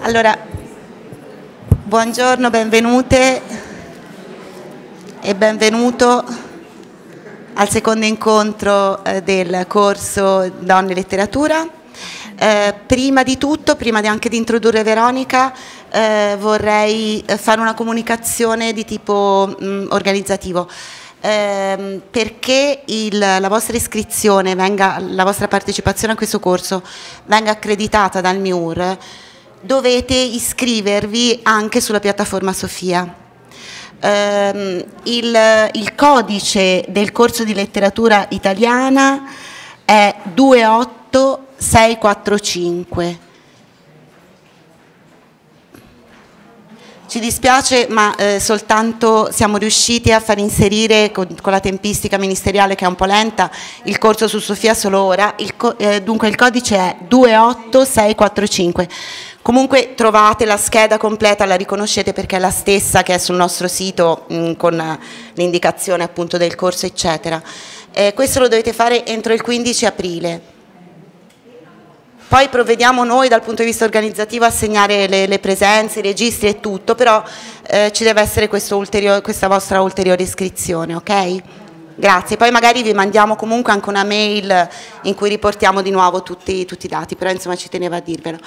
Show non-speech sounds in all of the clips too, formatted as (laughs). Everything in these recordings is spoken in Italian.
Allora, buongiorno, benvenute e benvenuto al secondo incontro eh, del corso Donne e Letteratura. Eh, prima di tutto, prima di anche di introdurre Veronica, eh, vorrei fare una comunicazione di tipo mh, mm, organizzativo ehm, perché il, la vostra iscrizione, venga, la vostra partecipazione a questo corso venga accreditata dal MIUR, dovete iscrivervi anche sulla piattaforma Sofia. Ehm, il, il codice del corso di letteratura italiana è 28645 Ci dispiace ma eh, soltanto siamo riusciti a far inserire con, con, la tempistica ministeriale che è un po' lenta il corso su Sofia solo ora, il eh, dunque il codice è 28645. Comunque trovate la scheda completa, la riconoscete perché è la stessa che è sul nostro sito mh, mm, con l'indicazione appunto del corso eccetera. Eh, questo lo dovete fare entro il 15 aprile. Poi provvediamo noi dal punto di vista organizzativo a segnare le, le presenze, i registri e tutto, però eh, ci deve essere questa vostra ulteriore iscrizione, ok? Grazie, poi magari vi mandiamo comunque anche una mail in cui riportiamo di nuovo tutti, tutti i dati, però insomma ci tenevo a dirvelo.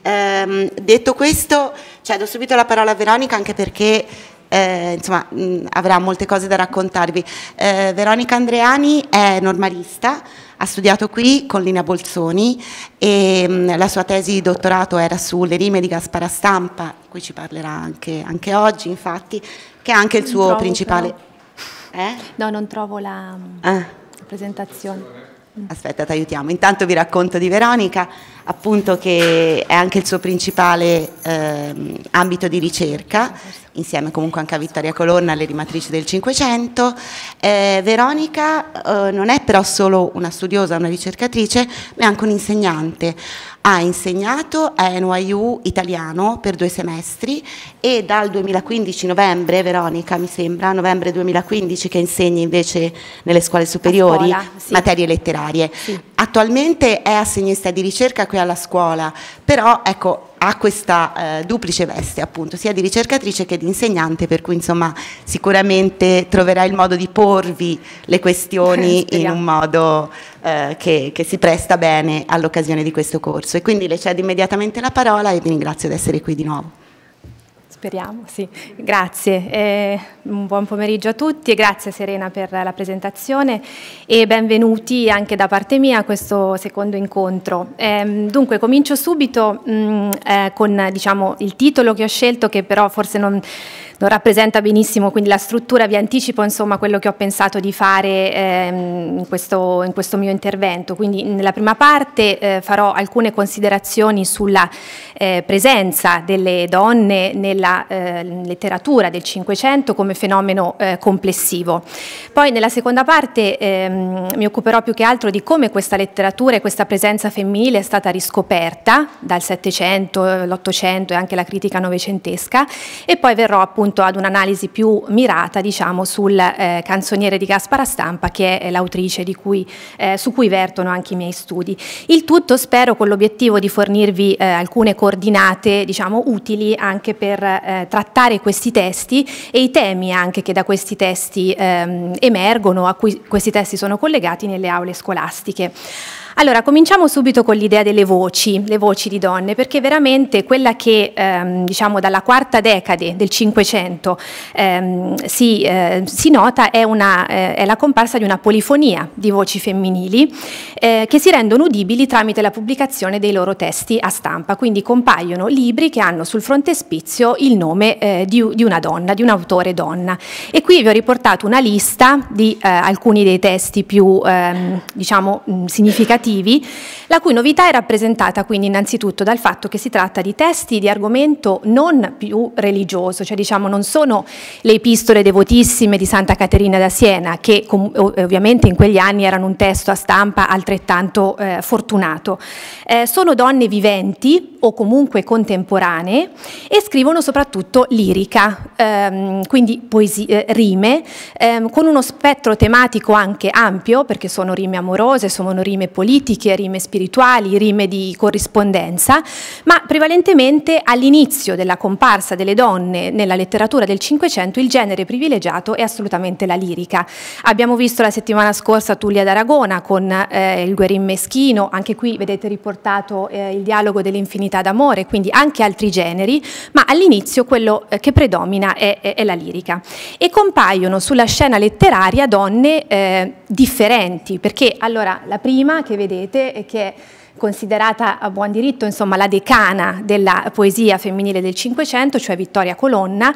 Ehm, detto questo, cedo cioè, subito la parola a Veronica anche perché eh, insomma, mh, avrà molte cose da raccontarvi. Eh, Veronica Andreani è normalista, ha studiato qui con Lina Bolzoni e mm, la sua tesi di dottorato era sulle rime di Gaspara Stampa, di cui ci parlerà anche, anche, oggi infatti, che è anche il suo trovo, principale... Eh? No, non trovo la, mm, ah. presentazione. Mm. Aspetta, ti aiutiamo. Intanto vi racconto di Veronica, appunto che è anche il suo principale eh, ambito di ricerca insieme comunque anche a Vittoria Colonna, le rimatrici del Cinquecento. Eh, Veronica eh, non è però solo una studiosa, una ricercatrice, ma è anche un'insegnante ha insegnato a NYU italiano per due semestri e dal 2015 novembre, Veronica mi sembra, novembre 2015 che insegna invece nelle scuole superiori scuola, sì. materie letterarie. Sì. Attualmente è assegnista di ricerca qui alla scuola, però ecco, ha questa eh, duplice veste appunto, sia di ricercatrice che di insegnante, per cui insomma sicuramente troverà il modo di porvi le questioni (laughs) in un modo eh, che, che, si presta bene all'occasione di questo corso. E quindi le cedo immediatamente la parola e vi ringrazio di essere qui di nuovo. Speriamo, sì. Grazie. Eh, un buon pomeriggio a tutti e grazie Serena per la presentazione e benvenuti anche da parte mia a questo secondo incontro. Eh, dunque, comincio subito mh, mm, eh, con diciamo, il titolo che ho scelto che però forse non non rappresenta benissimo quindi la struttura, vi anticipo insomma quello che ho pensato di fare ehm, in, questo, in, questo, mio intervento. Quindi nella prima parte eh, farò alcune considerazioni sulla eh, presenza delle donne nella eh, letteratura del Cinquecento come fenomeno eh, complessivo. Poi nella seconda parte ehm, mi occuperò più che altro di come questa letteratura e questa presenza femminile è stata riscoperta dal Settecento, l'Ottocento e anche la critica novecentesca e poi verrò appunto ad un'analisi più mirata diciamo, sul eh, canzoniere di Gaspara Stampa che è l'autrice eh, su cui vertono anche i miei studi. Il tutto spero con l'obiettivo di fornirvi eh, alcune coordinate diciamo, utili anche per eh, trattare questi testi e i temi anche che da questi testi ehm, emergono, a cui questi testi sono collegati nelle aule scolastiche. Allora, cominciamo subito con l'idea delle voci, le voci di donne, perché veramente quella che ehm, diciamo dalla quarta decade del Cinquecento ehm, si, eh, si, nota è, una, eh, è, la comparsa di una polifonia di voci femminili eh, che si rendono udibili tramite la pubblicazione dei loro testi a stampa, quindi compaiono libri che hanno sul frontespizio il nome eh, di, di, una donna, di un autore donna. E qui vi ho riportato una lista di eh, alcuni dei testi più ehm, diciamo, significativi narrativi, la cui novità è rappresentata quindi innanzitutto dal fatto che si tratta di testi di argomento non più religioso, cioè diciamo non sono le epistole devotissime di Santa Caterina da Siena, che eh, ovviamente in quegli anni erano un testo a stampa altrettanto eh, fortunato. Eh, sono donne viventi o comunque contemporanee e scrivono soprattutto lirica, ehm, quindi poesie, eh, rime, ehm, con uno spettro tematico anche ampio, perché sono rime amorose, sono rime politiche, politiche, rime spirituali, rime di corrispondenza, ma prevalentemente all'inizio della comparsa delle donne nella letteratura del Cinquecento il genere privilegiato è assolutamente la lirica. Abbiamo visto la settimana scorsa Tullia d'Aragona con eh, il Guerin Meschino, anche qui vedete riportato eh, il dialogo dell'infinità d'amore, quindi anche altri generi, ma all'inizio quello eh, che predomina è, è, è, la lirica. E compaiono sulla scena letteraria donne eh, differenti, perché allora la prima che vedete è che è considerata a buon diritto insomma, la decana della poesia femminile del Cinquecento, cioè Vittoria Colonna,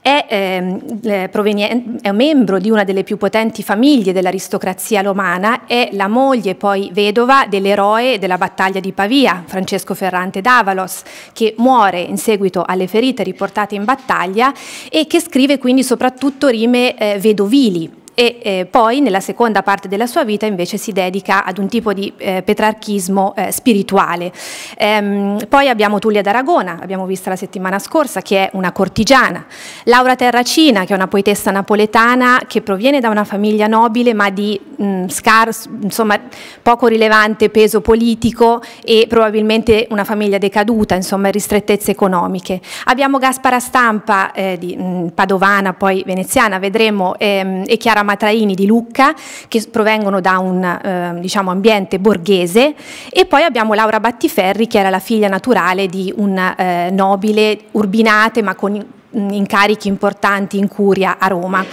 è, eh, è membro di una delle più potenti famiglie dell'aristocrazia romana, è la moglie poi vedova dell'eroe della battaglia di Pavia, Francesco Ferrante d'Avalos, che muore in seguito alle ferite riportate in battaglia e che scrive quindi soprattutto rime eh, vedovili e eh, poi nella seconda parte della sua vita invece si dedica ad un tipo di eh, petrarchismo eh, spirituale. Ehm, poi abbiamo Tullia d'Aragona, abbiamo vista la settimana scorsa, che è una cortigiana, Laura Terracina, che è una poetessa napoletana che proviene da una famiglia nobile ma di mh, mm, scarso, insomma, poco rilevante peso politico e probabilmente una famiglia decaduta, insomma, ristrettezze economiche. Abbiamo Gaspara Stampa, eh, di, mh, mm, padovana, poi veneziana, vedremo, ehm, e Chiara Sara Matraini di Lucca, che provengono da un eh, diciamo, ambiente borghese, e poi abbiamo Laura Battiferri, che era la figlia naturale di un eh, nobile urbinate ma con incarichi importanti in curia a Roma.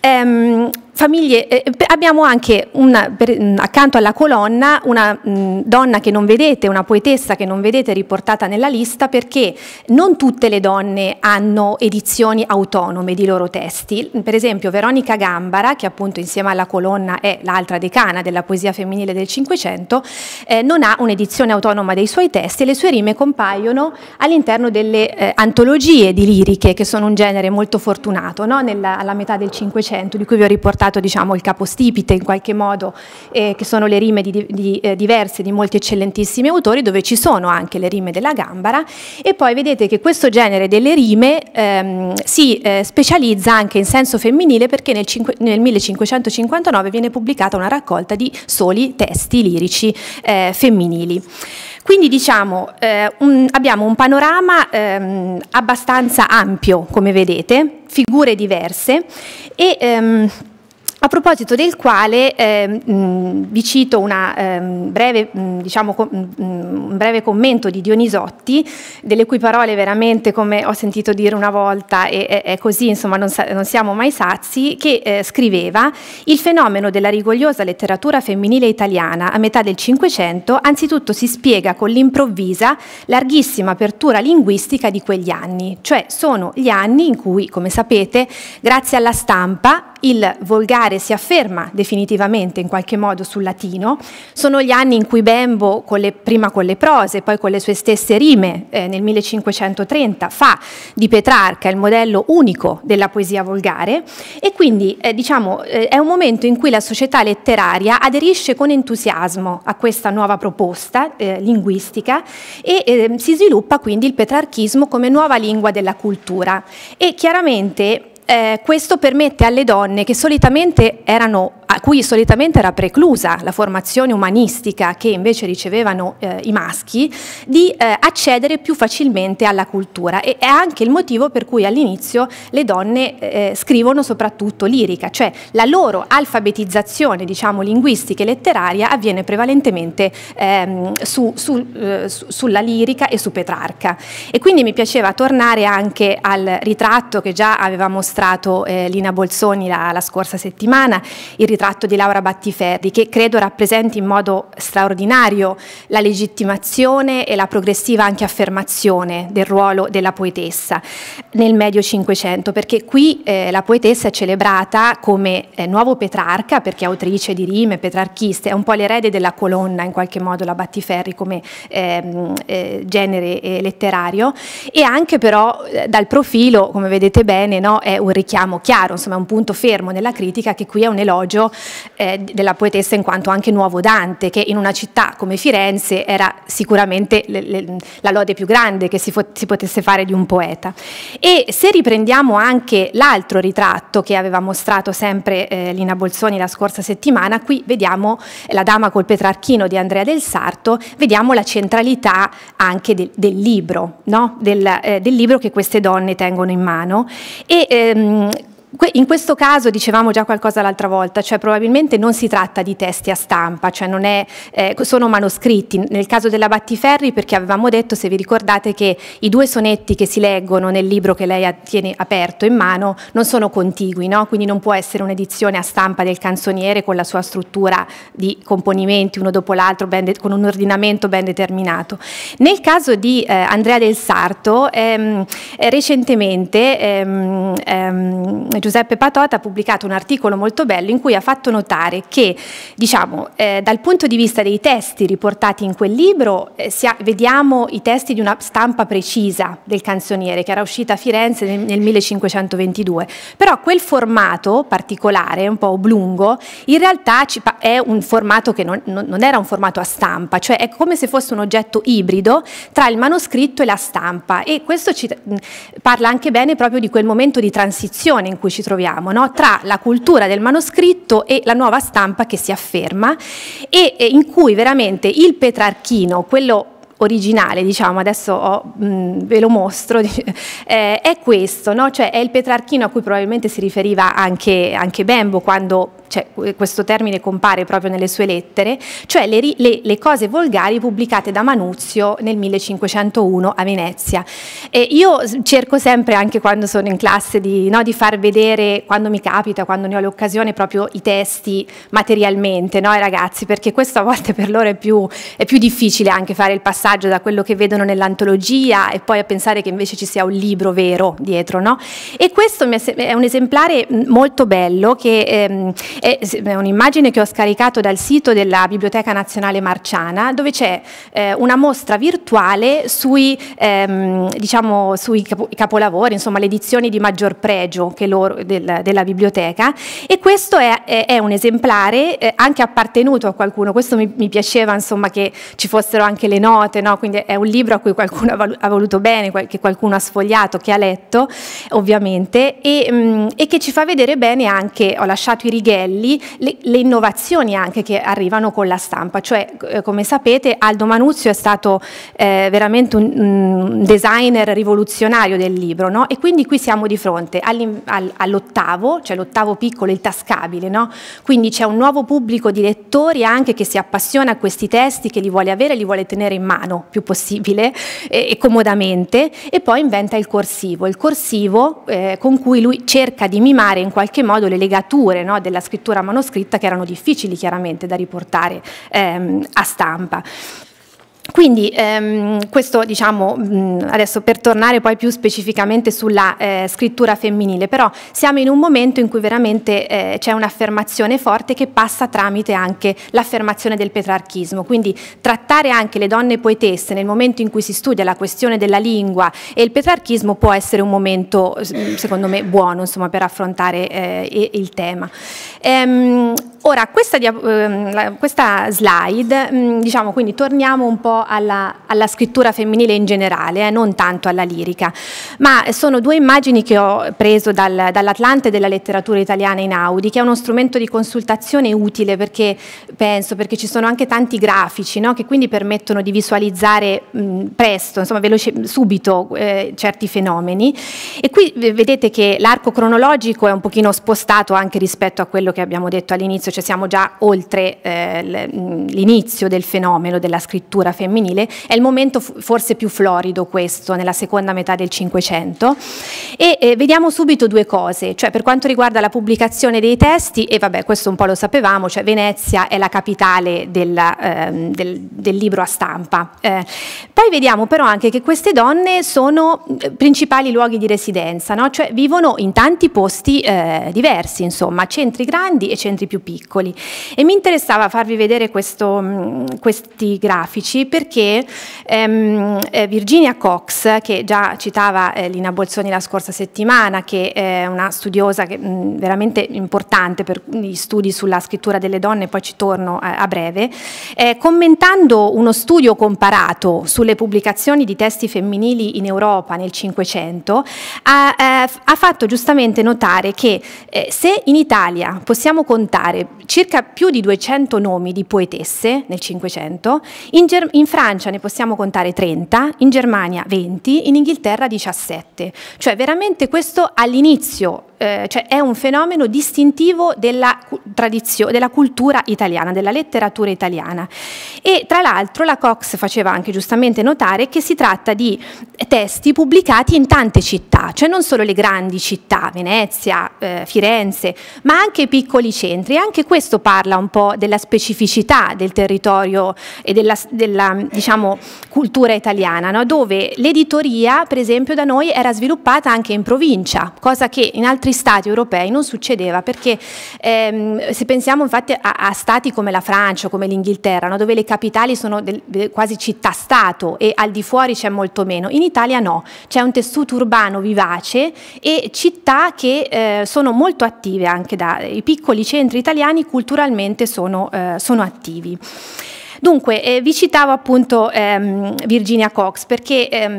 Ehm, famiglie, eh, abbiamo anche una, per, mm, accanto alla colonna una mh, mm, donna che non vedete, una poetessa che non vedete riportata nella lista perché non tutte le donne hanno edizioni autonome di loro testi. Per esempio Veronica Gambara, che appunto insieme alla colonna è l'altra decana della poesia femminile del Cinquecento, eh, non ha un'edizione autonoma dei suoi testi e le sue rime compaiono all'interno delle eh, antologie di liriche, che sono un genere molto fortunato, no? Nella, alla metà del Cinquecento, di cui vi ho riportato diventato diciamo, il capostipite in qualche modo, eh, che sono le rime di, di, eh, diverse di molti eccellentissimi autori, dove ci sono anche le rime della gambara. E poi vedete che questo genere delle rime ehm, si eh, specializza anche in senso femminile perché nel, nel, 1559 viene pubblicata una raccolta di soli testi lirici eh, femminili. Quindi diciamo, eh, un, abbiamo un panorama ehm, abbastanza ampio, come vedete, figure diverse e... Ehm, a proposito del quale eh, mh, vi cito una, eh, breve, mh, diciamo, com, mh, un breve commento di Dionisotti, delle cui parole veramente, come ho sentito dire una volta, e, è così, insomma, non, sa, non, siamo mai sazi, che eh, scriveva «Il fenomeno della rigogliosa letteratura femminile italiana a metà del Cinquecento anzitutto si spiega con l'improvvisa larghissima apertura linguistica di quegli anni, cioè sono gli anni in cui, come sapete, grazie alla stampa, il volgare si afferma definitivamente in qualche modo sul latino, sono gli anni in cui Bembo, con le, prima con le prose, poi con le sue stesse rime, eh, nel 1530, fa di Petrarca il modello unico della poesia volgare e quindi eh, diciamo, eh, è un momento in cui la società letteraria aderisce con entusiasmo a questa nuova proposta eh, linguistica e ehm, si sviluppa quindi il petrarchismo come nuova lingua della cultura e chiaramente eh, questo permette alle donne che solitamente erano a cui solitamente era preclusa la formazione umanistica che invece ricevevano eh, i maschi, di eh, accedere più facilmente alla cultura e è anche il motivo per cui all'inizio le donne eh, scrivono soprattutto lirica, cioè la loro alfabetizzazione diciamo, linguistica e letteraria avviene prevalentemente ehm, su, su, eh, su, sulla lirica e su Petrarca. E quindi mi piaceva tornare anche al ritratto che già aveva mostrato eh, Lina Bolzoni la, la scorsa settimana, il ritratto ritratto di Laura Battiferri, che credo rappresenti in modo straordinario la legittimazione e la progressiva anche affermazione del ruolo della poetessa nel medio Cinquecento, perché qui eh, la poetessa è celebrata come eh, nuovo Petrarca, perché è autrice di rime, petrarchista, è un po' l'erede della colonna in qualche modo la Battiferri come ehm, eh, genere eh, letterario, e anche però eh, dal profilo, come vedete bene, no, è un richiamo chiaro, insomma è un punto fermo nella critica che qui è un elogio eh, della poetessa in quanto anche nuovo Dante, che in una città come Firenze era sicuramente le, le, la lode più grande che si, si, potesse fare di un poeta. E se riprendiamo anche l'altro ritratto che aveva mostrato sempre eh, Lina Bolzoni la scorsa settimana, qui vediamo la dama col Petrarchino di Andrea del Sarto, vediamo la centralità anche del, del libro, no? del, eh, del libro che queste donne tengono in mano. E ehm, in questo caso dicevamo già qualcosa l'altra volta, cioè probabilmente non si tratta di testi a stampa, cioè è, eh, sono manoscritti. Nel caso della Battiferri, perché avevamo detto, se vi ricordate, che i due sonetti che si leggono nel libro che lei tiene aperto in mano non sono contigui, no? quindi non può essere un'edizione a stampa del canzoniere con la sua struttura di componimenti uno dopo l'altro, con un ordinamento ben determinato. Nel caso di eh, Andrea del Sarto, ehm, eh, recentemente ehm, ehm, Giuseppe Patota ha pubblicato un articolo molto bello in cui ha fatto notare che diciamo, eh, dal punto di vista dei testi riportati in quel libro eh, ha, vediamo i testi di una stampa precisa del canzoniere che era uscita a Firenze nel, nel 1522, però quel formato particolare, un po' oblungo, in realtà è un formato che non, non era un formato a stampa, cioè è come se fosse un oggetto ibrido tra il manoscritto e la stampa e questo ci parla anche bene proprio di quel momento di transizione in cui cui ci troviamo, no? tra la cultura del manoscritto e la nuova stampa che si afferma e in cui veramente il petrarchino, quello originale, diciamo, adesso ho, mh, mm, ve lo mostro, (laughs) eh, è questo, no? cioè è il Petrarchino a cui probabilmente si riferiva anche, anche Bembo quando cioè, questo termine compare proprio nelle sue lettere, cioè le, le, le, cose volgari pubblicate da Manuzio nel 1501 a Venezia. E io cerco sempre, anche quando sono in classe, di, no, di, far vedere, quando mi capita, quando ne ho l'occasione, proprio i testi materialmente no, ai ragazzi, perché questo a volte per loro è più, è più difficile anche fare il passaggio passaggio da quello che vedono nell'antologia e poi a pensare che invece ci sia un libro vero dietro. No? E questo è un esemplare mm, molto bello che ehm, è, un'immagine che ho scaricato dal sito della Biblioteca Nazionale Marciana dove c'è eh, una mostra virtuale sui, ehm, diciamo, sui capolavori, insomma le edizioni di maggior pregio loro, della biblioteca e questo è, è, un esemplare eh, anche appartenuto a qualcuno, questo mi, mi piaceva insomma che ci fossero anche le note parte, cioè, no? quindi è un libro a cui qualcuno ha voluto bene, che qualcuno ha sfogliato, che ha letto ovviamente e, mm, e che ci fa vedere bene anche, ho lasciato i righelli, le, le innovazioni anche che arrivano con la stampa, cioè eh, come sapete Aldo Manuzio è stato eh, veramente un, un, designer rivoluzionario del libro no? e quindi qui siamo di fronte all'ottavo, cioè l'ottavo piccolo, il tascabile, no? quindi c'è un nuovo pubblico di lettori anche che si appassiona a questi testi, che li vuole avere, li vuole tenere in mano mano più possibile eh, e comodamente e poi inventa il corsivo, il corsivo eh, con cui lui cerca di mimare in qualche modo le legature no, della scrittura manoscritta che erano difficili chiaramente da riportare ehm, a stampa. Quindi ehm, questo diciamo mh, adesso per tornare poi più specificamente sulla eh, scrittura femminile, però siamo in un momento in cui veramente eh, c'è un'affermazione forte che passa tramite anche l'affermazione del petrarchismo, quindi trattare anche le donne poetesse nel momento in cui si studia la questione della lingua e il petrarchismo può essere un momento secondo me buono insomma, per affrontare eh, il tema. Ehm, ora questa, ehm, questa slide, diciamo quindi torniamo un po' alla, alla scrittura femminile in generale, eh, non tanto alla lirica, ma sono due immagini che ho preso dal, dall'Atlante della letteratura italiana in Audi, che è uno strumento di consultazione utile perché penso, perché ci sono anche tanti grafici no, che quindi permettono di visualizzare mh, presto, insomma veloce, subito eh, certi fenomeni. E qui vedete che l'arco cronologico è un pochino spostato anche rispetto a quello che abbiamo detto all'inizio, cioè siamo già oltre eh, l'inizio del fenomeno della scrittura femminile femminile, è il momento forse più florido questo, nella seconda metà del Cinquecento. E eh, vediamo subito due cose, cioè per quanto riguarda la pubblicazione dei testi, e vabbè questo un po' lo sapevamo, cioè Venezia è la capitale della, eh, del, del, libro a stampa. Eh, poi vediamo però anche che queste donne sono eh, principali luoghi di residenza, no? cioè vivono in tanti posti eh, diversi, insomma, centri grandi e centri più piccoli. E mi interessava farvi vedere questo, mm, questi grafici perché perché ehm, eh, Virginia Cox, che già citava eh, Lina Bolzoni la scorsa settimana, che è una studiosa che, mh, mm, veramente importante per gli studi sulla scrittura delle donne, poi ci torno eh, a breve, eh, commentando uno studio comparato sulle pubblicazioni di testi femminili in Europa nel Cinquecento, ha, eh, ha, fatto giustamente notare che se in Italia possiamo contare circa più di 200 nomi di poetesse nel Cinquecento, in, in, Francia ne possiamo contare 30, in Germania 20, in Inghilterra 17. Cioè veramente questo all'inizio eh, cioè è un fenomeno distintivo della tradizione, della cultura italiana, della letteratura italiana. E tra l'altro la Cox faceva anche giustamente notare che si tratta di testi pubblicati in tante città, cioè non solo le grandi città, Venezia, eh, Firenze, ma anche i piccoli centri. E anche questo parla un po' della specificità del territorio e della, della diciamo, cultura italiana, no? dove l'editoria, per esempio, da noi era sviluppata anche in provincia, cosa che in altri stati europei non succedeva perché ehm, se pensiamo infatti a, a, stati come la Francia, come l'Inghilterra, no? dove le capitali sono del, de, quasi città-stato e al di fuori c'è molto meno, in Italia no, c'è un tessuto urbano vivace e città che eh, sono molto attive anche da, i piccoli centri italiani culturalmente sono, eh, sono attivi. Dunque, eh, vi citavo appunto ehm, Virginia Cox perché ehm,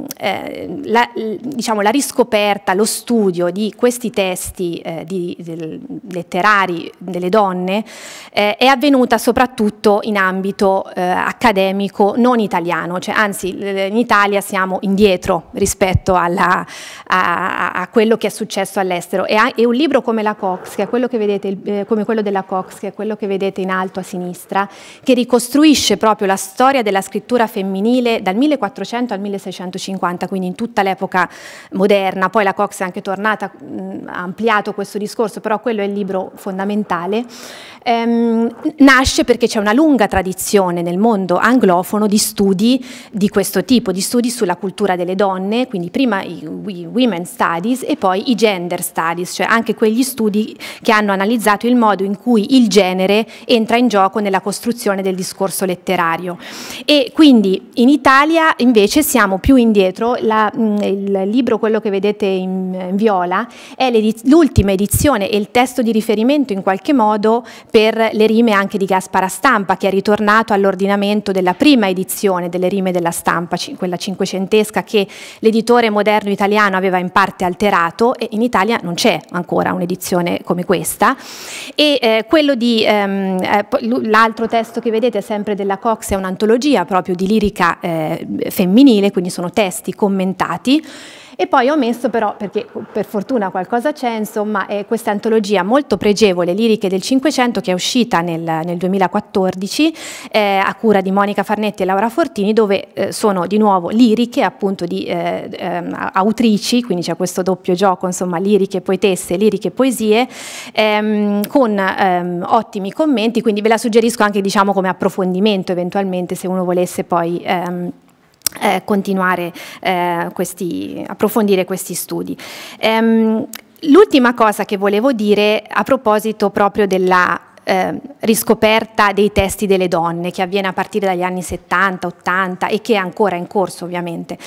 mm, eh, la, diciamo, la, riscoperta, lo studio di questi testi eh, di, del, letterari delle donne eh, è avvenuta soprattutto in ambito eh, accademico non italiano, cioè, anzi in Italia siamo indietro rispetto alla, a, a, quello che è successo all'estero e, e, un libro come la Cox, che è quello che vedete, il, eh, come quello della Cox, che è quello che vedete in alto a sinistra, che ricostruisce proprio la storia della scrittura femminile dal 1400 al 1650, quindi in tutta l'epoca moderna. Poi la Cox è anche tornata, ha ampliato questo discorso, però quello è il libro fondamentale. Ehm, nasce perché c'è una lunga tradizione nel mondo anglofono di studi di questo tipo, di studi sulla cultura delle donne, quindi prima i women's studies e poi i gender studies, cioè anche quegli studi che hanno analizzato il modo in cui il genere entra in gioco nella costruzione del discorso letterario. E quindi in Italia invece siamo più indietro, La, mm, il libro, quello che vedete in, viola, è l'ultima edizione e il testo di riferimento in qualche modo per le rime anche di Gaspara Stampa, che è ritornato all'ordinamento della prima edizione delle rime della stampa, quella cinquecentesca che l'editore moderno italiano aveva in parte alterato e in Italia non c'è ancora un'edizione come questa. E eh, quello di ehm, eh, l'altro testo che vedete sempre della Cox è un'antologia proprio di lirica eh, femminile, quindi sono testi commentati. E poi ho messo però, perché per fortuna qualcosa c'è, insomma, eh, questa antologia molto pregevole, Liriche del Cinquecento, che è uscita nel, nel 2014 eh, a cura di Monica Farnetti e Laura Fortini, dove eh, sono di nuovo liriche, appunto di eh, ehm, autrici, quindi c'è questo doppio gioco, insomma, liriche poetesse, liriche poesie, ehm, con ehm, ottimi commenti, quindi ve la suggerisco anche diciamo come approfondimento eventualmente se uno volesse poi... Ehm, eh, continuare eh, questi, approfondire questi studi. Ehm, l'ultima cosa che volevo dire a proposito proprio della eh, riscoperta dei testi delle donne che avviene a partire dagli anni 70, 80 e che è ancora in corso ovviamente.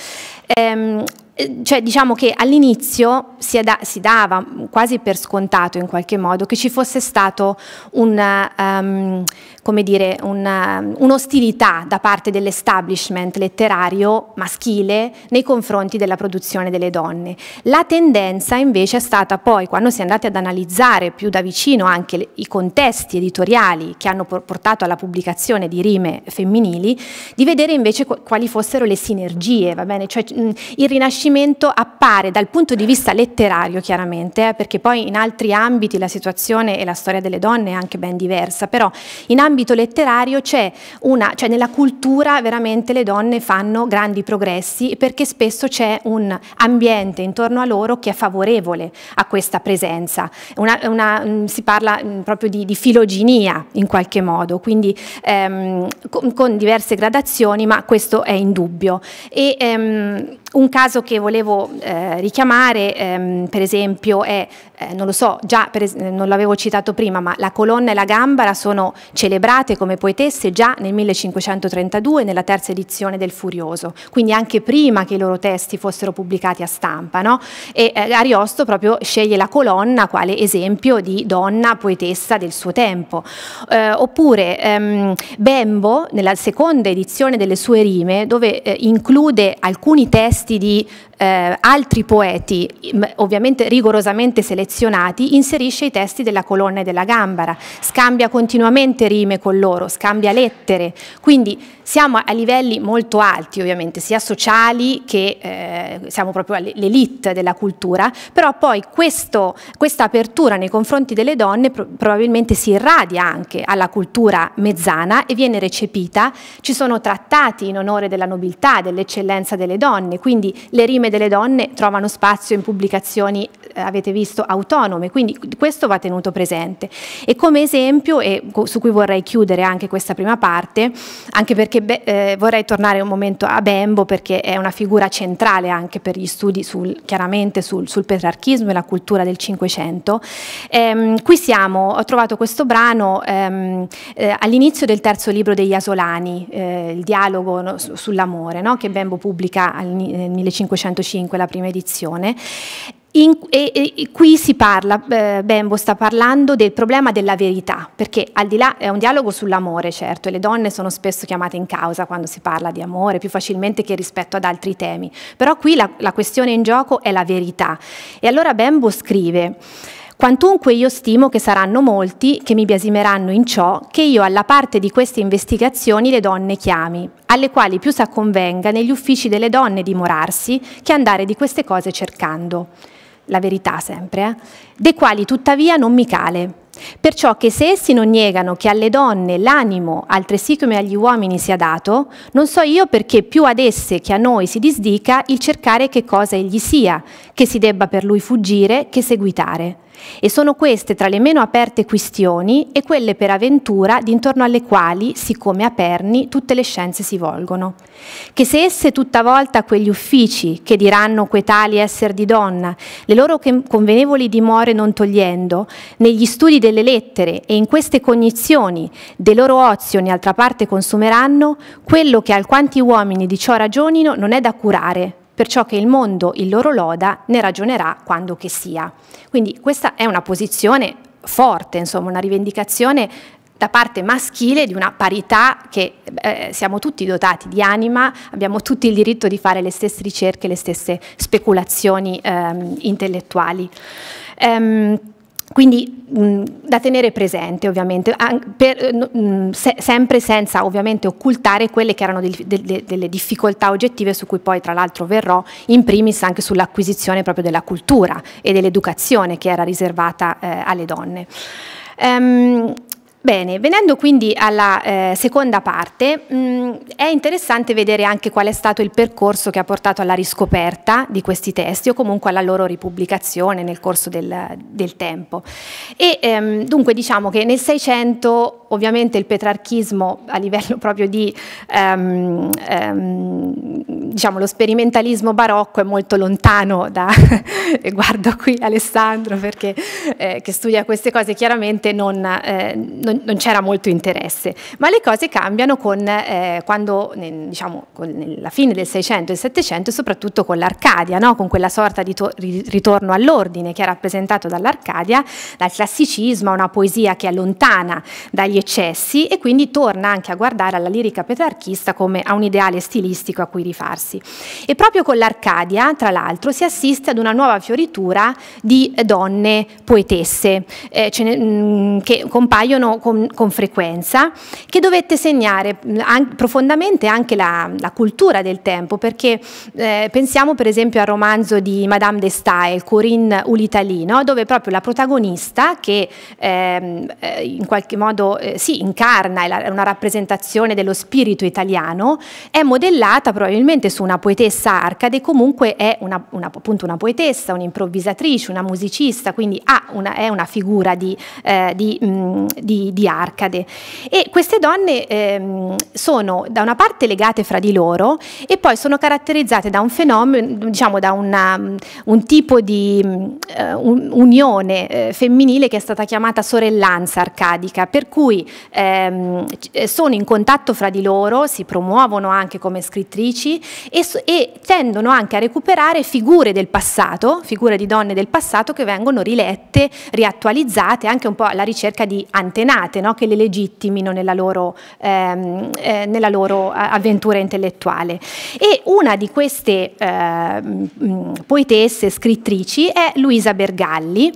Ehm, eh, cioè diciamo che all'inizio si, si, dava quasi per scontato in qualche modo che ci fosse stato un, um, come dire, ehm, un'ostilità da parte dell'establishment letterario maschile nei confronti della produzione delle donne. La tendenza invece è stata poi, quando si è andati ad analizzare più da vicino anche le, i contesti editoriali che hanno portato alla pubblicazione di rime femminili, di vedere invece quali fossero le sinergie, va bene? Cioè, il Rinascimento Rinascimento appare dal punto di vista letterario chiaramente, eh, perché poi in altri ambiti la situazione e la storia delle donne è anche ben diversa, però in ambito letterario c'è una, cioè nella cultura veramente le donne fanno grandi progressi perché spesso c'è un ambiente intorno a loro che è favorevole a questa presenza. Una, una, mm, si parla mm, proprio di, di, filoginia in qualche modo, quindi ehm, con, con, diverse gradazioni, ma questo è indubbio. E, ehm, un caso che volevo eh, richiamare, ehm, per esempio, è, eh, non lo so, già es- non l'avevo citato prima, ma la colonna e la gambara sono celebrate come poetesse già nel 1532, nella terza edizione del Furioso, quindi anche prima che i loro testi fossero pubblicati a stampa. No? E eh, Ariosto proprio sceglie la colonna quale esempio di donna poetessa del suo tempo. Eh, oppure ehm, Bembo, nella seconda edizione delle sue rime, dove eh, include alcuni testi di eh, altri poeti, ovviamente rigorosamente selezionati, inserisce i testi della colonna e della gambara, scambia continuamente rime con loro, scambia lettere, quindi siamo a livelli molto alti ovviamente, sia sociali che eh, siamo proprio all'elite della cultura, però poi questo, questa apertura nei confronti delle donne pro probabilmente si irradia anche alla cultura mezzana e viene recepita, ci sono trattati in onore della nobiltà, dell'eccellenza delle donne, quindi le rime teme delle donne trovano spazio in pubblicazioni, eh, avete visto, autonome, quindi questo va tenuto presente. E come esempio, e su cui vorrei chiudere anche questa prima parte, anche perché beh, eh, vorrei tornare un momento a Bembo perché è una figura centrale anche per gli studi sul, chiaramente sul, sul petrarchismo e la cultura del Cinquecento. Ehm, qui siamo, ho trovato questo brano ehm, eh, all'inizio del terzo libro degli Asolani, eh, il dialogo no, sull'amore, no, che Bembo pubblica nel 1500 1905 la prima edizione, in, e, e, qui si parla, eh, Bembo sta parlando del problema della verità, perché al di là è un dialogo sull'amore, certo, e le donne sono spesso chiamate in causa quando si parla di amore, più facilmente che rispetto ad altri temi, però qui la, la questione in gioco è la verità. E allora Bembo scrive... Quantunque io stimo che saranno molti che mi biasimeranno in ciò che io alla parte di queste investigazioni le donne chiami, alle quali più s'acconvenga negli uffici delle donne dimorarsi che andare di queste cose cercando. La verità sempre, eh? De quali tuttavia non mi cale. Perciò che se essi non negano che alle donne l'animo, altresì come agli uomini, sia dato, non so io perché più ad esse che a noi si disdica il cercare che cosa egli sia, che si debba per lui fuggire, che seguitare e sono queste tra le meno aperte questioni e quelle per avventura d'intorno alle quali, siccome a Perni, tutte le scienze si volgono. Che se esse tutta volta quegli uffici, che diranno tali esser di donna, le loro convenevoli dimore non togliendo, negli studi delle lettere e in queste cognizioni de loro ozio in altra parte consumeranno, quello che alquanti uomini di ciò ragionino non è da curare, perciò che il mondo il loro loda ne ragionerà quando che sia. Quindi questa è una posizione forte, insomma, una rivendicazione da parte maschile di una parità che eh, siamo tutti dotati di anima, abbiamo tutti il diritto di fare le stesse ricerche, le stesse speculazioni ehm, intellettuali. Ehm, quindi mm, da tenere presente ovviamente, per, eh, mm, se, sempre senza ovviamente occultare quelle che erano del, del, delle difficoltà oggettive su cui poi tra l'altro verrò, in primis anche sull'acquisizione proprio della cultura e dell'educazione che era riservata eh, alle donne. Um, Bene, venendo quindi alla eh, seconda parte, mh, mm, è interessante vedere anche qual è stato il percorso che ha portato alla riscoperta di questi testi o comunque alla loro ripubblicazione nel corso del, del tempo. E ehm, dunque diciamo che nel Seicento ovviamente il petrarchismo a livello (laughs) proprio di, ehm, ehm, diciamo, lo sperimentalismo barocco è molto lontano da, (laughs) e guardo qui Alessandro perché, eh, che studia queste cose, chiaramente non... Eh, non non, non c'era molto interesse, ma le cose cambiano con, eh, quando, diciamo, con la fine del 600 e del 700 e soprattutto con l'Arcadia, no? con quella sorta di ritorno all'ordine che è rappresentato dall'Arcadia, dal classicismo, una poesia che è lontana dagli eccessi e quindi torna anche a guardare alla lirica petrarchista come a un ideale stilistico a cui rifarsi. E proprio con l'Arcadia, tra l'altro, si assiste ad una nuova fioritura di donne poetesse eh, ne, mh, mm, che compaiono con, con, frequenza, che dovette segnare an profondamente anche la, la, cultura del tempo, perché eh, pensiamo per esempio al romanzo di Madame de Stael, Corinne Ulitali, dove proprio la protagonista che ehm, eh, in qualche modo eh, si incarna, è una rappresentazione dello spirito italiano, è modellata probabilmente su una poetessa arcade, comunque è una, una, appunto una poetessa, un'improvvisatrice, una musicista, quindi una, è una figura di, eh, di, mh, di di, Arcade. E queste donne ehm, sono da una parte legate fra di loro e poi sono caratterizzate da un fenomeno, diciamo da una, mm, un tipo di mm, eh, un, unione eh, femminile che è stata chiamata sorellanza arcadica, per cui ehm, eh, sono in contatto fra di loro, si promuovono anche come scrittrici e, e tendono anche a recuperare figure del passato, figure di donne del passato che vengono rilette, riattualizzate anche un po' alla ricerca di antenati scatenate no? che le legittimino nella loro, ehm, eh, nella loro eh, avventura intellettuale. E una di queste eh, poetesse, scrittrici, è Luisa Bergalli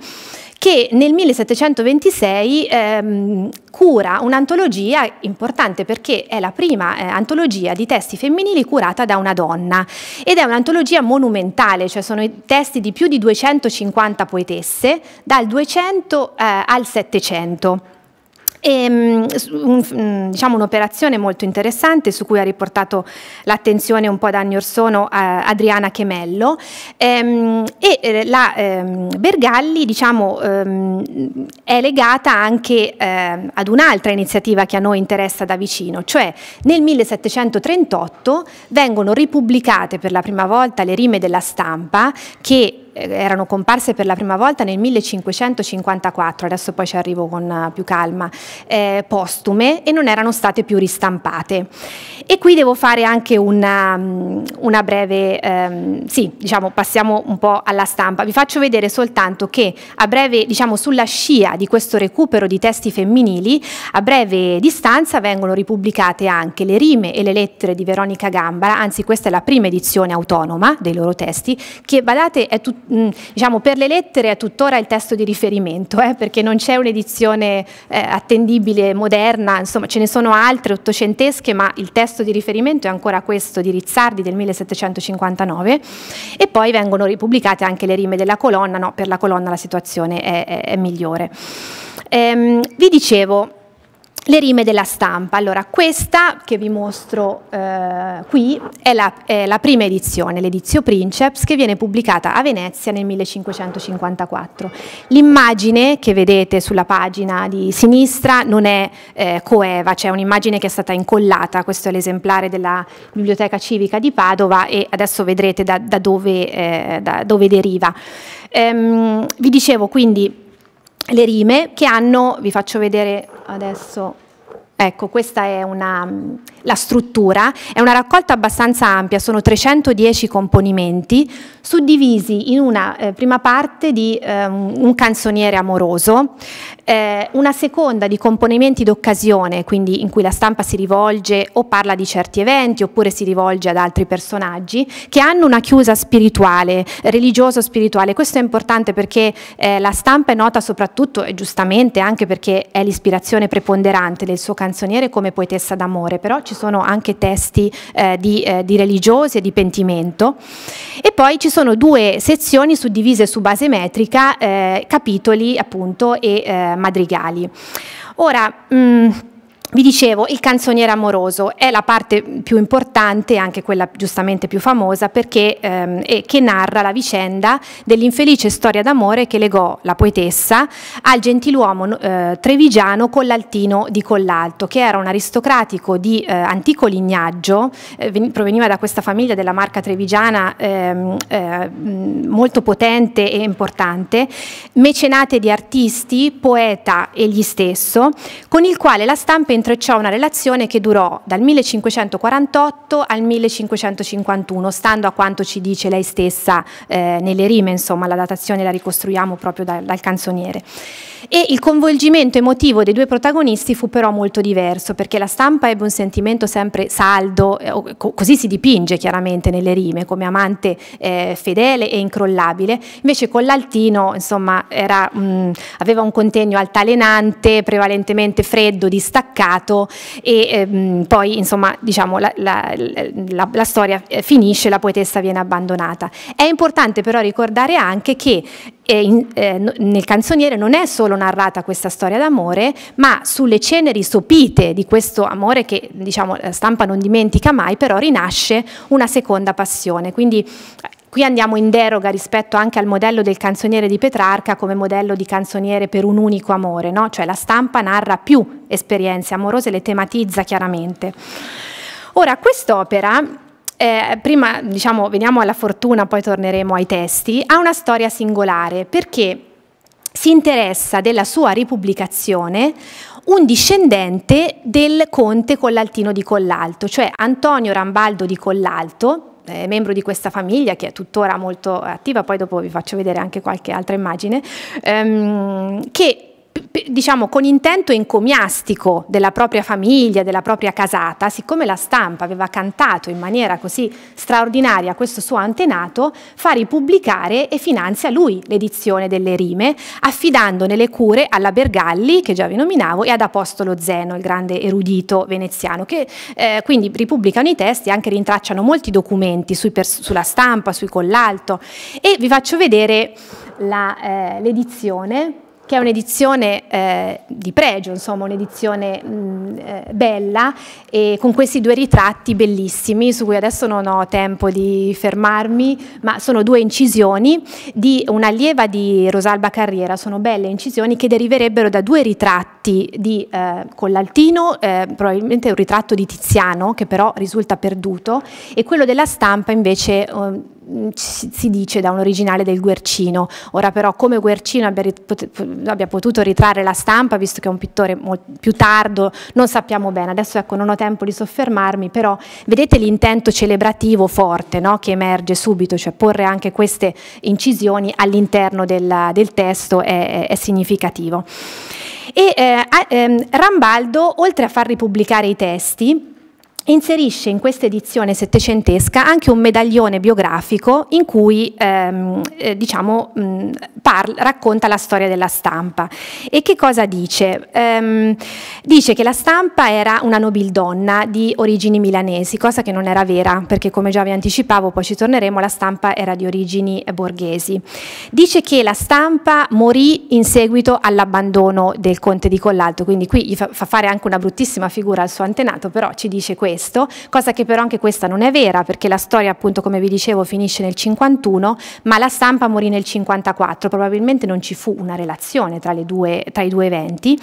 che nel 1726 ehm, cura un'antologia importante perché è la prima eh, antologia di testi femminili curata da una donna ed è un'antologia monumentale, cioè sono i testi di più di 250 poetesse dal 200 eh, al 700. E, ehm, un, mm, diciamo un'operazione molto interessante su cui ha riportato l'attenzione un po' da anni or sono eh, Adriana Chemello ehm, e eh, la ehm, Bergalli diciamo, ehm, è legata anche ehm, ad un'altra iniziativa che a noi interessa da vicino, cioè nel 1738 vengono ripubblicate per la prima volta le rime della stampa che eh, erano comparse per la prima volta nel 1554, adesso poi ci arrivo con eh, più calma, eh, postume e non erano state più ristampate. E qui devo fare anche una, mm, una breve, ehm, sì, diciamo passiamo un po' alla stampa, vi faccio vedere soltanto che a breve, diciamo sulla scia di questo recupero di testi femminili, a breve distanza vengono ripubblicate anche le rime e le lettere di Veronica Gambara, anzi questa è la prima edizione autonoma dei loro testi, che badate è tutto Mm, diciamo, per le lettere è tuttora il testo di riferimento, eh, perché non c'è un'edizione eh, attendibile, moderna, insomma ce ne sono altre ottocentesche, ma il testo di riferimento è ancora questo di Rizzardi del 1759 e poi vengono ripubblicate anche le rime della colonna, no, per la colonna la situazione è, è, è migliore. Ehm, vi dicevo, le rime della stampa. Allora, questa che vi mostro eh, qui è la, è la, prima edizione, l'edizio Princeps, che viene pubblicata a Venezia nel 1554. L'immagine che vedete sulla pagina di sinistra non è eh, coeva, c'è cioè un'immagine che è stata incollata, questo è l'esemplare della Biblioteca Civica di Padova e adesso vedrete da, da, dove, eh, da dove, deriva. Ehm, vi dicevo quindi le rime che hanno, vi faccio vedere adesso, ecco questa è una, mm, la struttura, è una raccolta abbastanza ampia, sono 310 componimenti suddivisi in una eh, prima parte di eh, un canzoniere amoroso, eh, una seconda di componimenti d'occasione, quindi in cui la stampa si rivolge o parla di certi eventi oppure si rivolge ad altri personaggi, che hanno una chiusa spirituale, religioso-spirituale. Questo è importante perché eh, la stampa è nota soprattutto, e giustamente anche perché è l'ispirazione preponderante del suo canzoniere come poetessa d'amore, però ci sono anche testi eh, di, eh, di religiosi e di pentimento. E poi ci sono due sezioni suddivise su base metrica, eh, capitoli appunto e eh, madrigali. Ora, mh, mm, vi dicevo, il canzoniere amoroso è la parte più importante, anche quella giustamente più famosa, perché ehm, che narra la vicenda dell'infelice storia d'amore che legò la poetessa al gentiluomo eh, trevigiano Collaltino di Collalto, che era un aristocratico di eh, antico lignaggio, eh, proveniva da questa famiglia della marca trevigiana ehm, eh, molto potente e importante, mecenate di artisti, poeta egli stesso, con il quale la stampa intrecciò una relazione che durò dal 1548 al 1551, stando a quanto ci dice lei stessa eh, nelle rime, insomma la datazione la ricostruiamo proprio da, dal canzoniere. E il coinvolgimento emotivo dei due protagonisti fu però molto diverso, perché la stampa ebbe un sentimento sempre saldo, eh, così si dipinge chiaramente nelle rime, come amante eh, fedele e incrollabile, invece con l'altino insomma era, mh, mm, aveva un contegno altalenante, prevalentemente freddo, distaccato, mercato e ehm, poi insomma diciamo la, la, la, la, storia eh, finisce, la poetessa viene abbandonata. È importante però ricordare anche che eh, in, eh, nel canzoniere non è solo narrata questa storia d'amore, ma sulle ceneri sopite di questo amore che diciamo eh, stampa non dimentica mai, però rinasce una seconda passione. Quindi Qui andiamo in deroga rispetto anche al modello del canzoniere di Petrarca come modello di canzoniere per un unico amore, no? cioè la stampa narra più esperienze amorose, le tematizza chiaramente. Ora, quest'opera eh, prima diciamo veniamo alla fortuna, poi torneremo ai testi, ha una storia singolare perché si interessa della sua ripubblicazione un discendente del conte Collaltino di Collalto, cioè Antonio Rambaldo di Collalto, è eh, membro di questa famiglia che è tuttora molto attiva, poi dopo vi faccio vedere anche qualche altra immagine, ehm, che diciamo con intento encomiastico della propria famiglia, della propria casata, siccome la stampa aveva cantato in maniera così straordinaria questo suo antenato, fa ripubblicare e finanzia lui l'edizione delle rime, affidandone le cure alla Bergalli, che già vi nominavo, e ad Apostolo Zeno, il grande erudito veneziano, che eh, quindi ripubblicano i testi e anche rintracciano molti documenti sulla stampa, sui collalto. E vi faccio vedere eh, l'edizione che è un'edizione eh, di pregio, insomma un'edizione eh, bella e con questi due ritratti bellissimi su cui adesso non ho tempo di fermarmi, ma sono due incisioni di un'allieva di Rosalba Carriera, sono belle incisioni che deriverebbero da due ritratti di eh, Collaltino, eh, probabilmente un ritratto di Tiziano che però risulta perduto e quello della stampa invece ehm, Mm, si dice da un originale del Guercino. Ora però come Guercino abbia, abbia potuto ritrarre la stampa, visto che è un pittore più tardo, non sappiamo bene. Adesso ecco, non ho tempo di soffermarmi, però vedete l'intento celebrativo forte no? che emerge subito, cioè porre anche queste incisioni all'interno del, del, testo è, è significativo. E eh, eh, Rambaldo, oltre a far ripubblicare i testi, inserisce in questa edizione settecentesca anche un medaglione biografico in cui ehm, eh, diciamo, mh, parla, racconta la storia della stampa. E che cosa dice? Ehm, dice che la stampa era una nobildonna di origini milanesi, cosa che non era vera, perché come già vi anticipavo, poi ci torneremo, la stampa era di origini borghesi. Dice che la stampa morì in seguito all'abbandono del conte di Collalto, quindi qui gli fa, fa fare anche una bruttissima figura al suo antenato, però ci dice questo questo, cosa che però anche questa non è vera perché la storia appunto come vi dicevo finisce nel 51 ma la stampa morì nel 54, probabilmente non ci fu una relazione tra, due, tra i due eventi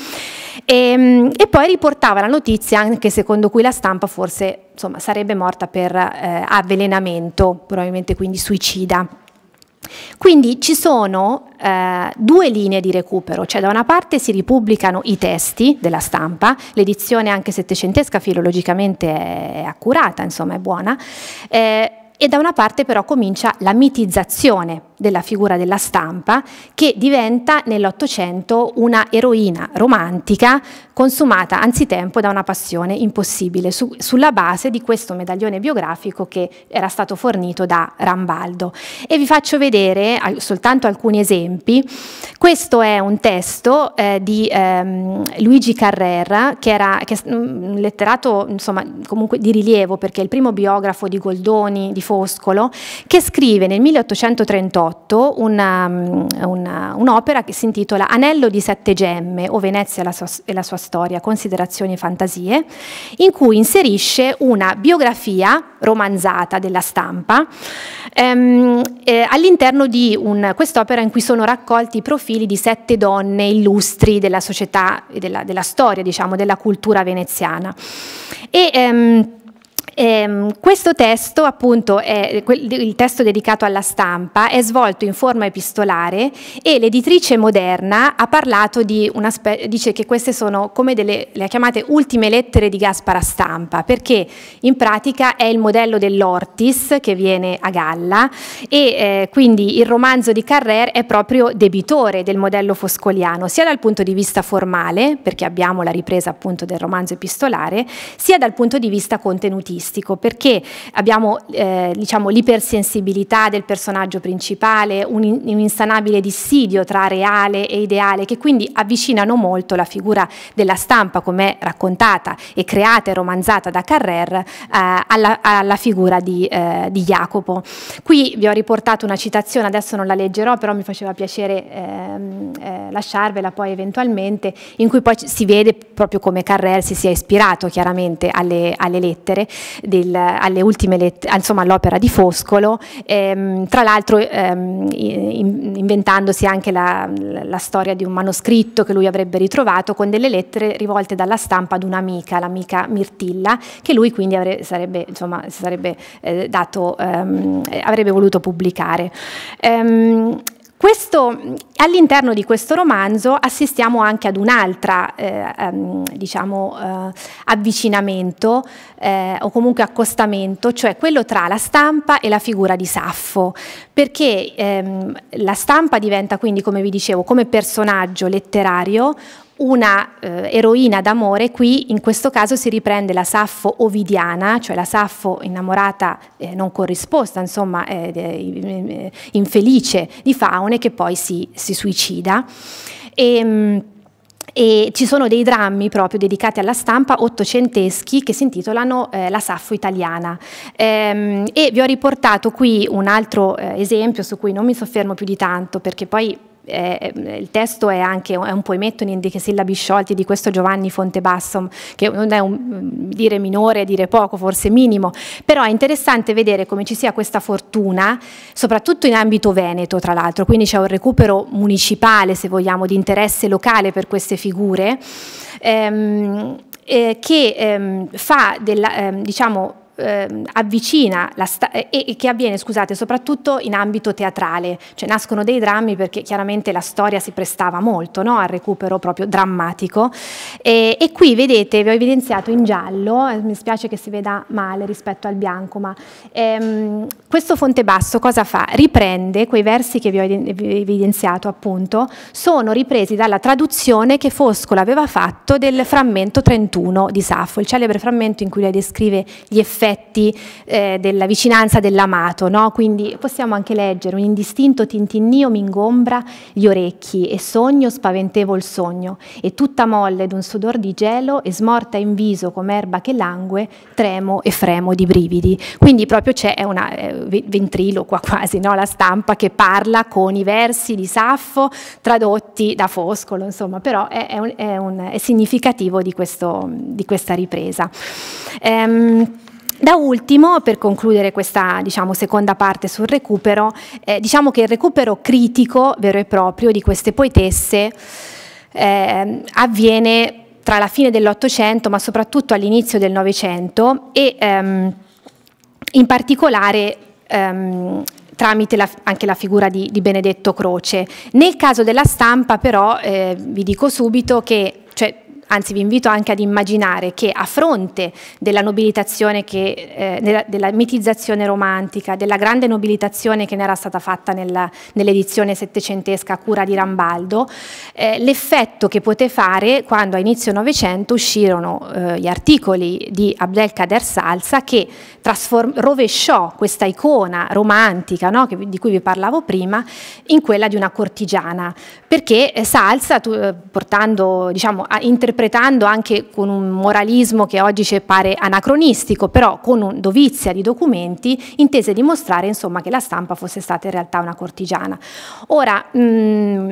e, ehm, e poi riportava la notizia anche secondo cui la stampa forse insomma, sarebbe morta per eh, avvelenamento, probabilmente quindi suicida. Quindi ci sono eh, due linee di recupero, cioè da una parte si ripubblicano i testi della stampa, l'edizione anche settecentesca filologicamente è accurata, insomma è buona, eh, e da una parte però comincia la mitizzazione della figura della stampa che diventa nell'Ottocento una eroina romantica consumata anzitempo da una passione impossibile su, sulla base di questo medaglione biografico che era stato fornito da Rambaldo. E vi faccio vedere al, soltanto alcuni esempi. Questo è un testo eh, di ehm, Luigi Carrera, che era che, mm, un letterato insomma, comunque di rilievo perché è il primo biografo di Goldoni, di Foscolo, che scrive nel 1838 1998 una, mm, una, un'opera che si intitola Anello di sette gemme o Venezia e la, sua, e la sua storia, considerazioni e fantasie, in cui inserisce una biografia romanzata della stampa ehm, eh, all'interno di un, quest'opera in cui sono raccolti i profili di sette donne illustri della società e della, della storia, diciamo, della cultura veneziana. E, ehm, Ehm, questo testo, appunto, è il testo dedicato alla stampa, è svolto in forma epistolare e l'editrice moderna ha parlato di una specie, dice che queste sono come delle, le ha chiamate ultime lettere di Gaspara Stampa, perché in pratica è il modello dell'Ortis che viene a galla e eh, quindi il romanzo di Carrer è proprio debitore del modello foscoliano, sia dal punto di vista formale, perché abbiamo la ripresa appunto del romanzo epistolare, sia dal punto di vista contenutista artistico, perché abbiamo eh, diciamo, l'ipersensibilità del personaggio principale, un, un insanabile dissidio tra reale e ideale, che quindi avvicinano molto la figura della stampa, come raccontata e creata e romanzata da Carrer, eh, alla, alla, figura di, eh, di, Jacopo. Qui vi ho riportato una citazione, adesso non la leggerò, però mi faceva piacere ehm, eh, lasciarvela poi eventualmente, in cui poi si vede proprio come Carrer si sia ispirato chiaramente alle, alle lettere del, alle ultime let, ah, insomma, all'opera di Foscolo, ehm, tra l'altro ehm, in, inventandosi anche la, la, storia di un manoscritto che lui avrebbe ritrovato con delle lettere rivolte dalla stampa ad un'amica, l'amica Mirtilla, che lui quindi avrebbe, sarebbe, insomma, sarebbe, eh, dato, ehm, avrebbe voluto pubblicare. Ehm, questo, all'interno di questo romanzo assistiamo anche ad un altro eh, ehm, diciamo, eh, avvicinamento eh, o comunque accostamento, cioè quello tra la stampa e la figura di Saffo, perché ehm, la stampa diventa quindi, come vi dicevo, come personaggio letterario una eh, eroina d'amore, qui in questo caso si riprende la Saffo ovidiana, cioè la Saffo innamorata eh, non corrisposta, insomma eh, eh infelice di Faune che poi si, si suicida. E, ehm, e ci sono dei drammi proprio dedicati alla stampa ottocenteschi che si intitolano eh, La Saffo italiana. Ehm, e vi ho riportato qui un altro eh, esempio su cui non mi soffermo più di tanto perché poi eh, il testo è anche è un poemetto in sillabi sciolti di questo Giovanni Fontebassom, che non è un mm, dire minore, dire poco, forse minimo, però è interessante vedere come ci sia questa fortuna, soprattutto in ambito veneto tra l'altro, quindi c'è un recupero municipale, se vogliamo, di interesse locale per queste figure, ehm, eh, che ehm, fa della, ehm, diciamo, eh, avvicina sta- e, che avviene, scusate, soprattutto in ambito teatrale, cioè nascono dei drammi perché chiaramente la storia si prestava molto no? al recupero proprio drammatico e, e, qui vedete, vi ho evidenziato in giallo, eh, mi spiace che si veda male rispetto al bianco, ma ehm, questo fonte basso cosa fa? Riprende quei versi che vi ho evidenziato appunto, sono ripresi dalla traduzione che Foscolo aveva fatto del frammento 31 di Saffo, il celebre frammento in cui lei descrive gli effetti effetti eh, della vicinanza dell'amato, no? quindi possiamo anche leggere un indistinto tintinnio mi ingombra gli orecchi e sogno spaventevol sogno e tutta molle d'un sudor di gelo e smorta in viso com'erba che langue tremo e fremo di brividi. Quindi proprio c'è una eh, ventriloqua quasi, no? la stampa che parla con i versi di Saffo tradotti da Foscolo, insomma, però è, è, un, è, un, è significativo di, questo, di questa ripresa. Um, da ultimo, per concludere questa diciamo, seconda parte sul recupero, eh, diciamo che il recupero critico vero e proprio di queste poetesse eh, avviene tra la fine dell'Ottocento ma soprattutto all'inizio del Novecento e ehm, in particolare ehm, tramite la, anche la figura di, di, Benedetto Croce. Nel caso della stampa però eh, vi dico subito che cioè, anzi vi invito anche ad immaginare che a fronte della nobilitazione, che, eh, della mitizzazione romantica, della grande nobilitazione che ne era stata fatta nell'edizione settecentesca a cura di Rambaldo, eh, l'effetto che poté fare quando a inizio Novecento uscirono eh, gli articoli di Abdelkader Salsa che rovesciò questa icona romantica no, che, di cui vi parlavo prima in quella di una cortigiana, perché eh, Salsa, tu, eh, portando, diciamo, a interpretare interpretando anche con un moralismo che oggi ci pare anacronistico, però con un, dovizia di documenti intese dimostrare insomma, che la stampa fosse stata in realtà una cortigiana. Ora, mh, mm,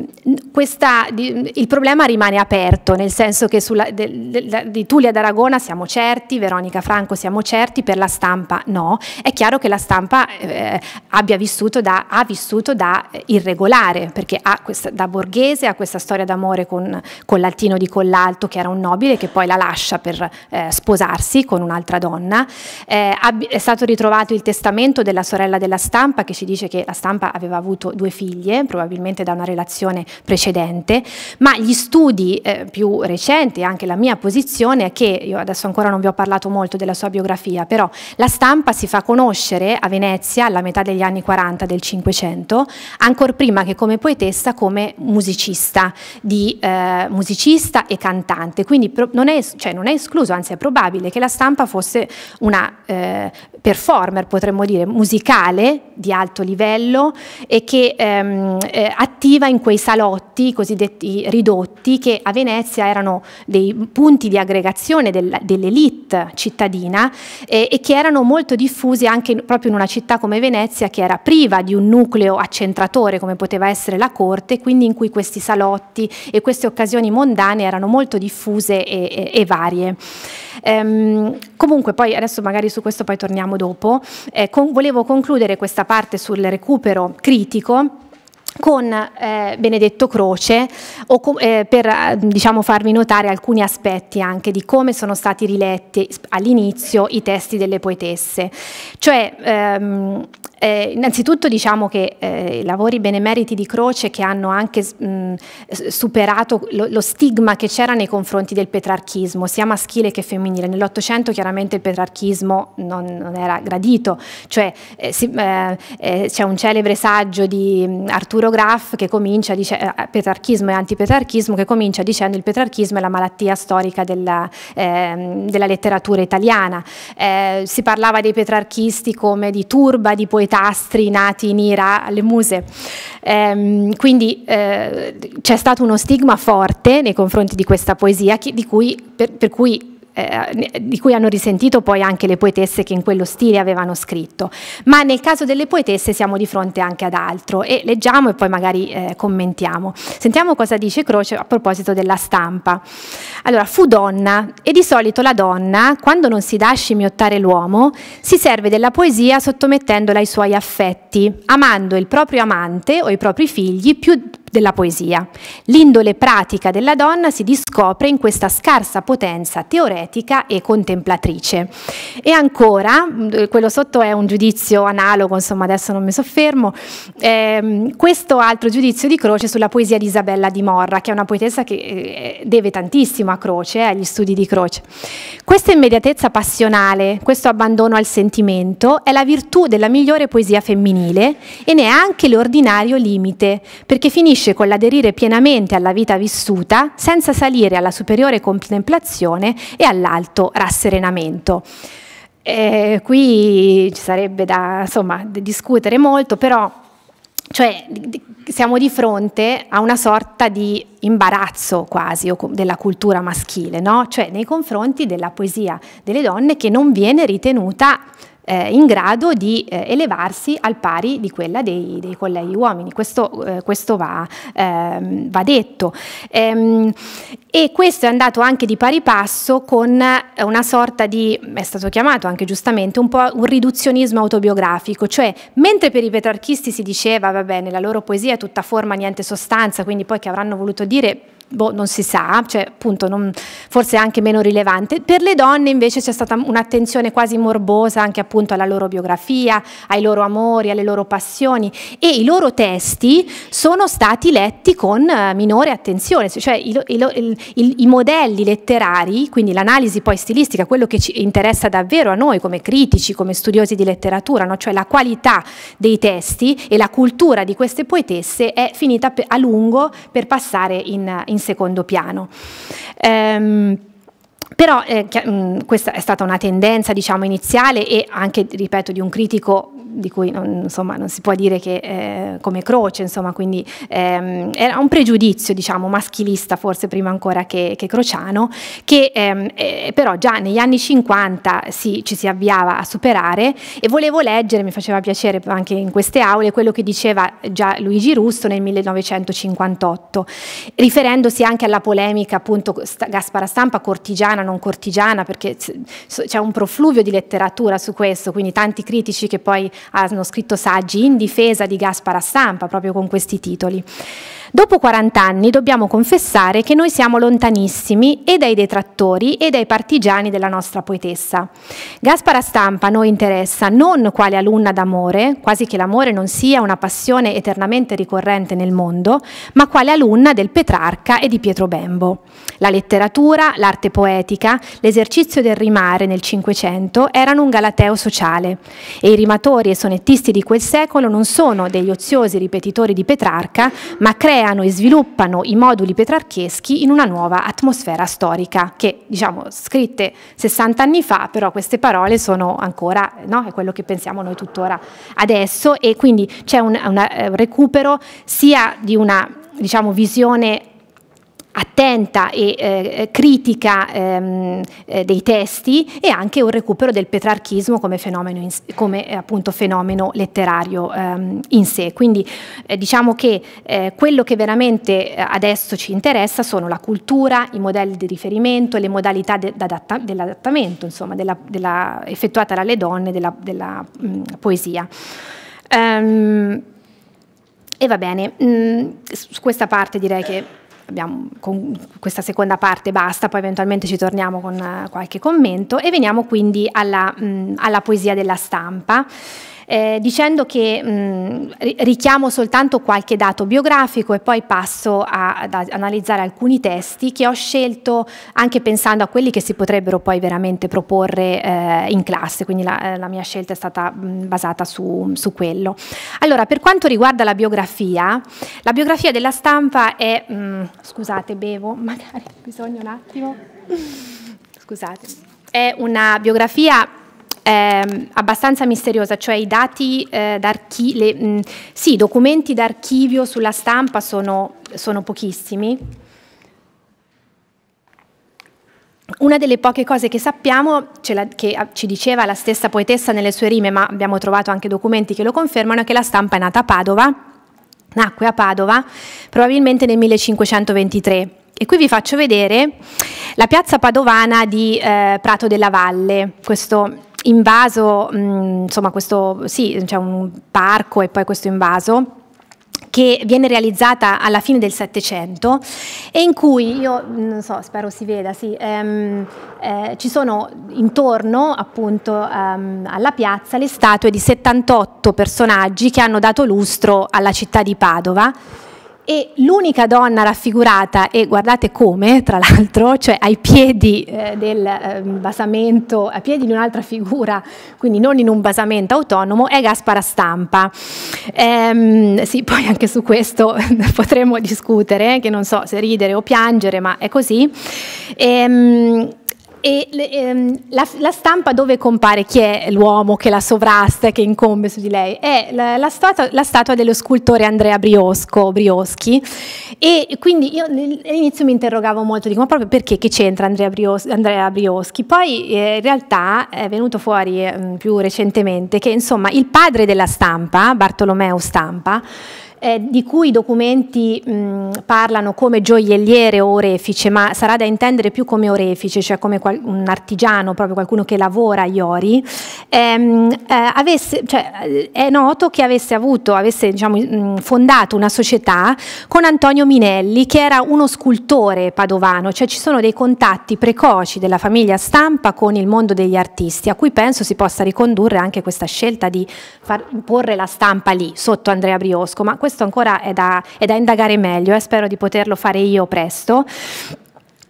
questa, di, il problema rimane aperto, nel senso che sulla, de, de, de, di Tulia d'Aragona siamo certi, Veronica Franco siamo certi, per la stampa no. È chiaro che la stampa eh, abbia vissuto da, ha vissuto da eh, irregolare, perché questa, da borghese ha questa storia d'amore con, con l'altino di Collalto che era un nobile che poi la lascia per eh, sposarsi con un'altra donna. Eh, è stato ritrovato il testamento della sorella della stampa che ci dice che la stampa aveva avuto due figlie, probabilmente da una relazione precedente, ma gli studi eh, più recenti, anche la mia posizione è che, io adesso ancora non vi ho parlato molto della sua biografia, però la stampa si fa conoscere a Venezia alla metà degli anni 40 del 500, ancora prima che come poetessa, come musicista, di, eh, musicista e cantante importante, quindi non è, cioè non è, escluso, anzi è probabile che la stampa fosse una eh, performer, potremmo dire, musicale di alto livello e che ehm, eh, attiva in quei salotti cosiddetti ridotti che a Venezia erano dei punti di aggregazione del, dell'elite cittadina eh, e che erano molto diffusi anche in, proprio in una città come Venezia che era priva di un nucleo accentratore come poteva essere la corte, quindi in cui questi salotti e queste occasioni mondane erano molto diffusi diffuse e, e, e varie. Ehm, comunque poi adesso magari su questo poi torniamo dopo, eh, con, volevo concludere questa parte sul recupero critico con eh, Benedetto Croce eh, per eh, diciamo, farvi notare alcuni aspetti anche di come sono stati riletti all'inizio i testi delle poetesse. Cioè ehm, eh, innanzitutto diciamo che eh, i lavori benemeriti di Croce che hanno anche mh, superato lo, lo, stigma che c'era nei confronti del petrarchismo, sia maschile che femminile. Nell'Ottocento chiaramente il petrarchismo non, non era gradito, cioè eh, si, eh, eh, c'è un celebre saggio di Arturo Graff che comincia, dice, eh, petrarchismo e antipetrarchismo, che comincia dicendo il petrarchismo è la malattia storica della, ehm, della letteratura italiana. si parlava dei petrarchisti come di turba, di poesia, tastri nati in ira alle muse. Ehm, quindi eh, c'è stato uno stigma forte nei confronti di questa poesia, di cui, per, per cui eh, eh, di cui hanno risentito poi anche le poetesse che in quello stile avevano scritto. Ma nel caso delle poetesse siamo di fronte anche ad altro e leggiamo e poi magari eh, commentiamo. Sentiamo cosa dice Croce a proposito della stampa. Allora, fu donna e di solito la donna, quando non si dà scimmiottare l'uomo, si serve della poesia sottomettendola ai suoi affetti, amando il proprio amante o i propri figli più, della poesia. L'indole pratica della donna si discopre in questa scarsa potenza teoretica e contemplatrice. E ancora, eh, quello sotto è un giudizio analogo, insomma adesso non mi soffermo, ehm, questo altro giudizio di Croce sulla poesia di Isabella di Morra, che è una poetessa che eh, deve tantissimo a Croce, eh, agli studi di Croce. Questa immediatezza passionale, questo abbandono al sentimento, è la virtù della migliore poesia femminile e ne è anche l'ordinario limite, perché finisce finisce con l'aderire pienamente alla vita vissuta senza salire alla superiore contemplazione e all'alto rasserenamento. Eh, qui ci sarebbe da insomma, discutere molto, però cioè, siamo di fronte a una sorta di imbarazzo quasi della cultura maschile, no? cioè nei confronti della poesia delle donne che non viene ritenuta eh, in grado di eh, elevarsi al pari di quella dei, dei colleghi uomini. Questo, eh, questo va, ehm, va, detto. Ehm, e questo è andato anche di pari passo con eh, una sorta di, è stato chiamato anche giustamente, un po' un riduzionismo autobiografico, cioè mentre per i petrarchisti si diceva, va bene, la loro poesia è tutta forma, niente sostanza, quindi poi che avranno voluto dire boh, non si sa, cioè, appunto, non, forse anche meno rilevante. Per le donne invece c'è stata un'attenzione quasi morbosa anche appunto alla loro biografia, ai loro amori, alle loro passioni e i loro testi sono stati letti con eh, minore attenzione, cioè i, i, i, i modelli letterari, quindi l'analisi poi stilistica, quello che ci interessa davvero a noi come critici, come studiosi di letteratura, no? cioè la qualità dei testi e la cultura di queste poetesse è finita a lungo per passare in, in in secondo piano. Ehm, però eh, mm, questa è stata una tendenza diciamo, iniziale e anche, ripeto, di un critico di cui non, insomma, non si può dire che eh, come croce, insomma, quindi ehm, era un pregiudizio diciamo, maschilista forse prima ancora che, che crociano, che ehm, eh, però già negli anni 50 si, ci si avviava a superare e volevo leggere, mi faceva piacere anche in queste aule, quello che diceva già Luigi Russo nel 1958, riferendosi anche alla polemica appunto Gaspara Stampa cortigiana, non cortigiana, perché c'è un profluvio di letteratura su questo, quindi tanti critici che poi hanno scritto saggi in difesa di Gaspara Stampa proprio con questi titoli. Dopo 40 anni dobbiamo confessare che noi siamo lontanissimi e dai detrattori e dai partigiani della nostra poetessa. Gaspara Stampa noi interessa non quale alunna d'amore, quasi che l'amore non sia una passione eternamente ricorrente nel mondo, ma quale alunna del Petrarca e di Pietro Bembo. La letteratura, l'arte poetica, l'esercizio del rimare nel Cinquecento erano un galateo sociale e i rimatori e sonettisti di quel secolo non sono degli oziosi ripetitori di Petrarca, ma creano creano e sviluppano i moduli petrarcheschi in una nuova atmosfera storica, che diciamo scritte 60 anni fa, però queste parole sono ancora, no, è quello che pensiamo noi tuttora adesso e quindi c'è un, un, un eh, recupero sia di una diciamo, visione attenta e eh, eh, critica ehm, eh, dei testi e anche un recupero del petrarchismo come fenomeno, in, come, eh, appunto, fenomeno letterario ehm, in sé. Quindi eh, diciamo che eh, quello che veramente adesso ci interessa sono la cultura, i modelli di riferimento, le modalità de dell'adattamento insomma, della, della, effettuata dalle donne della, della mh, poesia. Um, e va bene, mh, su questa parte direi che abbiamo con questa seconda parte basta, poi eventualmente ci torniamo con eh, qualche commento e veniamo quindi alla, mh, mm, alla poesia della stampa eh, dicendo che mh, mm, richiamo soltanto qualche dato biografico e poi passo a, ad analizzare alcuni testi che ho scelto anche pensando a quelli che si potrebbero poi veramente proporre eh, in classe, quindi la, la, mia scelta è stata mh, mm, basata su, su, quello. Allora, per quanto riguarda la biografia, la biografia della stampa è, mh, mm, scusate bevo, magari bisogna un attimo, scusate, è una biografia eh, abbastanza misteriosa, cioè i dati eh, d'archivio, mm, sì, i documenti d'archivio sulla stampa sono, sono pochissimi. Una delle poche cose che sappiamo, la, che ah, ci diceva la stessa poetessa nelle sue rime, ma abbiamo trovato anche documenti che lo confermano, è che la stampa è nata a Padova, nacque a Padova, probabilmente nel 1523. E qui vi faccio vedere la piazza padovana di eh, Prato della Valle, questo invaso, mh, mm, insomma questo, sì, c'è cioè un parco e poi questo invaso che viene realizzata alla fine del Settecento e in cui, io mm, non so, spero si veda, sì, ehm, eh, ci sono intorno appunto ehm, alla piazza le statue di 78 personaggi che hanno dato lustro alla città di Padova e l'unica donna raffigurata, e guardate come, tra l'altro, cioè ai piedi eh, del eh, basamento, ai piedi di un'altra figura, quindi non in un basamento autonomo, è Gaspara Stampa. Ehm, sì, poi anche su questo (laughs) potremmo discutere, che non so se ridere o piangere, ma è così. Ehm, e le, ehm, la, la, stampa dove compare chi è l'uomo che la sovrasta, che incombe su di lei? È la, la, statua, la statua, dello scultore Andrea Briosco, Brioschi. E quindi io all'inizio mi interrogavo molto, dico ma proprio perché che c'entra Andrea, Brios, Andrea, Brioschi? Poi eh, in realtà è venuto fuori eh, più recentemente che insomma il padre della stampa, Bartolomeo Stampa, eh, di cui i documenti mh, parlano come gioielliere o orefice, ma sarà da intendere più come orefice, cioè come un artigiano, proprio qualcuno che lavora agli ori, ehm, eh, avesse, cioè, è noto che avesse, avuto, avesse diciamo, mh, fondato una società con Antonio Minelli, che era uno scultore padovano, cioè ci sono dei contatti precoci della famiglia stampa con il mondo degli artisti, a cui penso si possa ricondurre anche questa scelta di far porre la stampa lì, sotto Andrea Briosco, ma questo questo ancora è da, è da indagare meglio, eh, spero di poterlo fare io presto.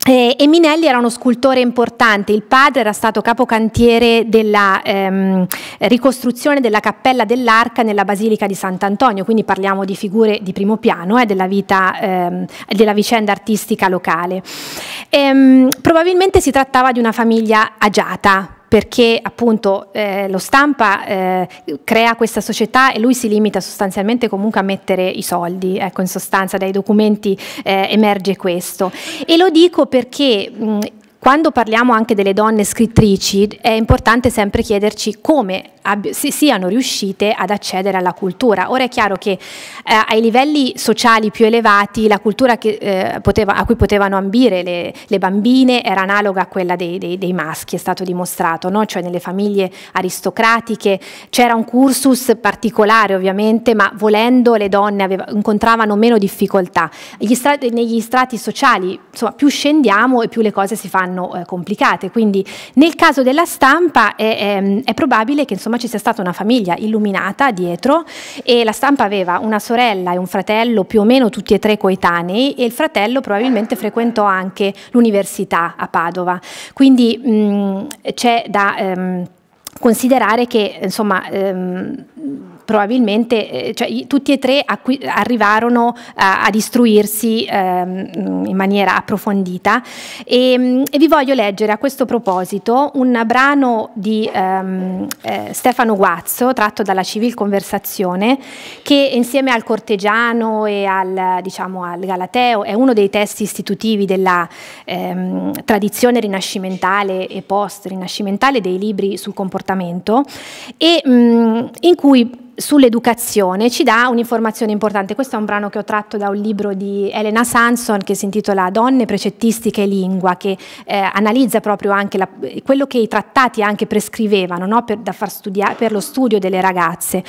e Minelli era uno scultore importante, il padre era stato capocantiere della ehm, ricostruzione della cappella dell'arca nella Basilica di Sant'Antonio, quindi parliamo di figure di primo piano eh, della, ehm, della vicenda artistica locale. Ehm, probabilmente si trattava di una famiglia agiata, perché appunto eh, lo stampa eh, crea questa società e lui si limita sostanzialmente comunque a mettere i soldi, ecco in sostanza dai documenti eh, emerge questo. E lo dico perché mh, quando parliamo anche delle donne scrittrici è importante sempre chiederci come si siano riuscite ad accedere alla cultura. Ora è chiaro che eh, ai livelli sociali più elevati la cultura che, eh, poteva, a cui potevano ambire le, le, bambine era analoga a quella dei, dei, dei maschi, è stato dimostrato, no? cioè nelle famiglie aristocratiche c'era un cursus particolare ovviamente, ma volendo le donne aveva, incontravano meno difficoltà. Strati, negli strati sociali insomma, più scendiamo e più le cose si fanno saranno eh, complicate. Quindi nel caso della stampa è, è, ehm, è probabile che insomma, ci sia stata una famiglia illuminata dietro e la stampa aveva una sorella e un fratello più o meno tutti e tre coetanei e il fratello probabilmente frequentò anche l'università a Padova. Quindi c'è da... Ehm, considerare che insomma, ehm, probabilmente eh, cioè, tutti e tre arrivarono a, ad istruirsi ehm, in maniera approfondita e, ehm, e, vi voglio leggere a questo proposito un brano di ehm, eh, Stefano Guazzo tratto dalla Civil Conversazione che insieme al Cortegiano e al, diciamo, al Galateo è uno dei testi istitutivi della ehm, tradizione rinascimentale e post-rinascimentale dei libri sul comportamento e mh, mm, in cui sull'educazione ci dà un'informazione importante. Questo è un brano che ho tratto da un libro di Elena Sanson che si intitola Donne, precettistiche e lingua, che eh, analizza proprio anche la, quello che i trattati anche prescrivevano no? per, per, lo studio delle ragazze.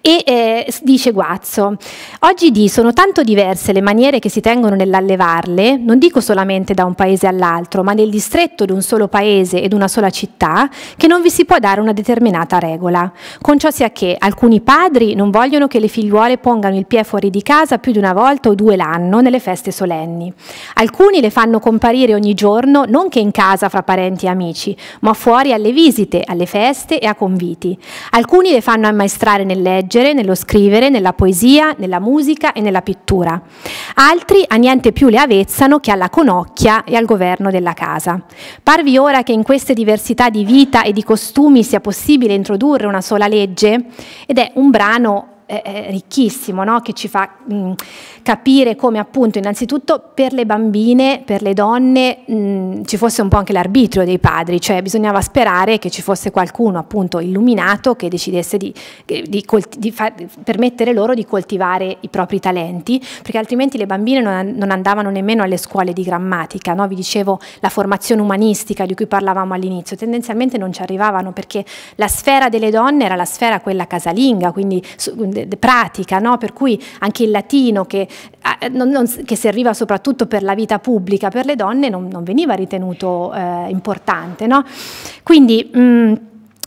E eh, dice Guazzo, oggi sono tanto diverse le maniere che si tengono nell'allevarle, non dico solamente da un paese all'altro, ma nel distretto di un solo paese ed una sola città, che non vi si può dare una determinata regola. Con ciò sia che alcuni paesi padri non vogliono che le figliuole pongano il piede fuori di casa più di una volta o due l'anno nelle feste solenni. Alcuni le fanno comparire ogni giorno non che in casa fra parenti e amici, ma fuori alle visite, alle feste e a conviti. Alcuni le fanno ammaestrare nel leggere, nello scrivere, nella poesia, nella musica e nella pittura. Altri a niente più le avezzano che alla conocchia e al governo della casa. Parvi ora che in queste diversità di vita e di costumi sia possibile introdurre una sola legge? Ed è un un brano eh, ricchissimo, no? che ci fa mh, mm, capire come appunto innanzitutto per le bambine, per le donne mh, mm, ci fosse un po' anche l'arbitrio dei padri, cioè bisognava sperare che ci fosse qualcuno appunto illuminato che decidesse di, di, di far, permettere loro di coltivare i propri talenti, perché altrimenti le bambine non, non andavano nemmeno alle scuole di grammatica, no? vi dicevo la formazione umanistica di cui parlavamo all'inizio, tendenzialmente non ci arrivavano perché la sfera delle donne era la sfera quella casalinga, quindi de, de pratica, no? per cui anche il latino che, eh, non, non, che, serviva soprattutto per la vita pubblica per le donne non, non veniva ritenuto eh, importante. No? Quindi, mh, mm,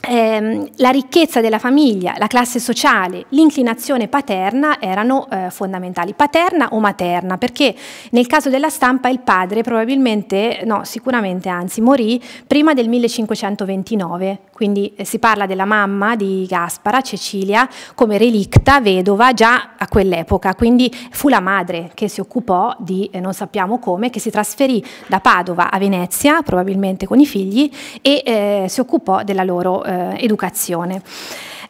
eh, la ricchezza della famiglia, la classe sociale, l'inclinazione paterna erano eh, fondamentali. Paterna o materna? Perché nel caso della stampa il padre probabilmente, no, sicuramente anzi, morì prima del 1529, quindi eh, si parla della mamma di Gaspara, Cecilia, come relicta vedova già a quell'epoca, quindi fu la madre che si occupò di, eh, non sappiamo come, che si trasferì da Padova a Venezia, probabilmente con i figli, e eh, si occupò della loro eh, eh, educazione.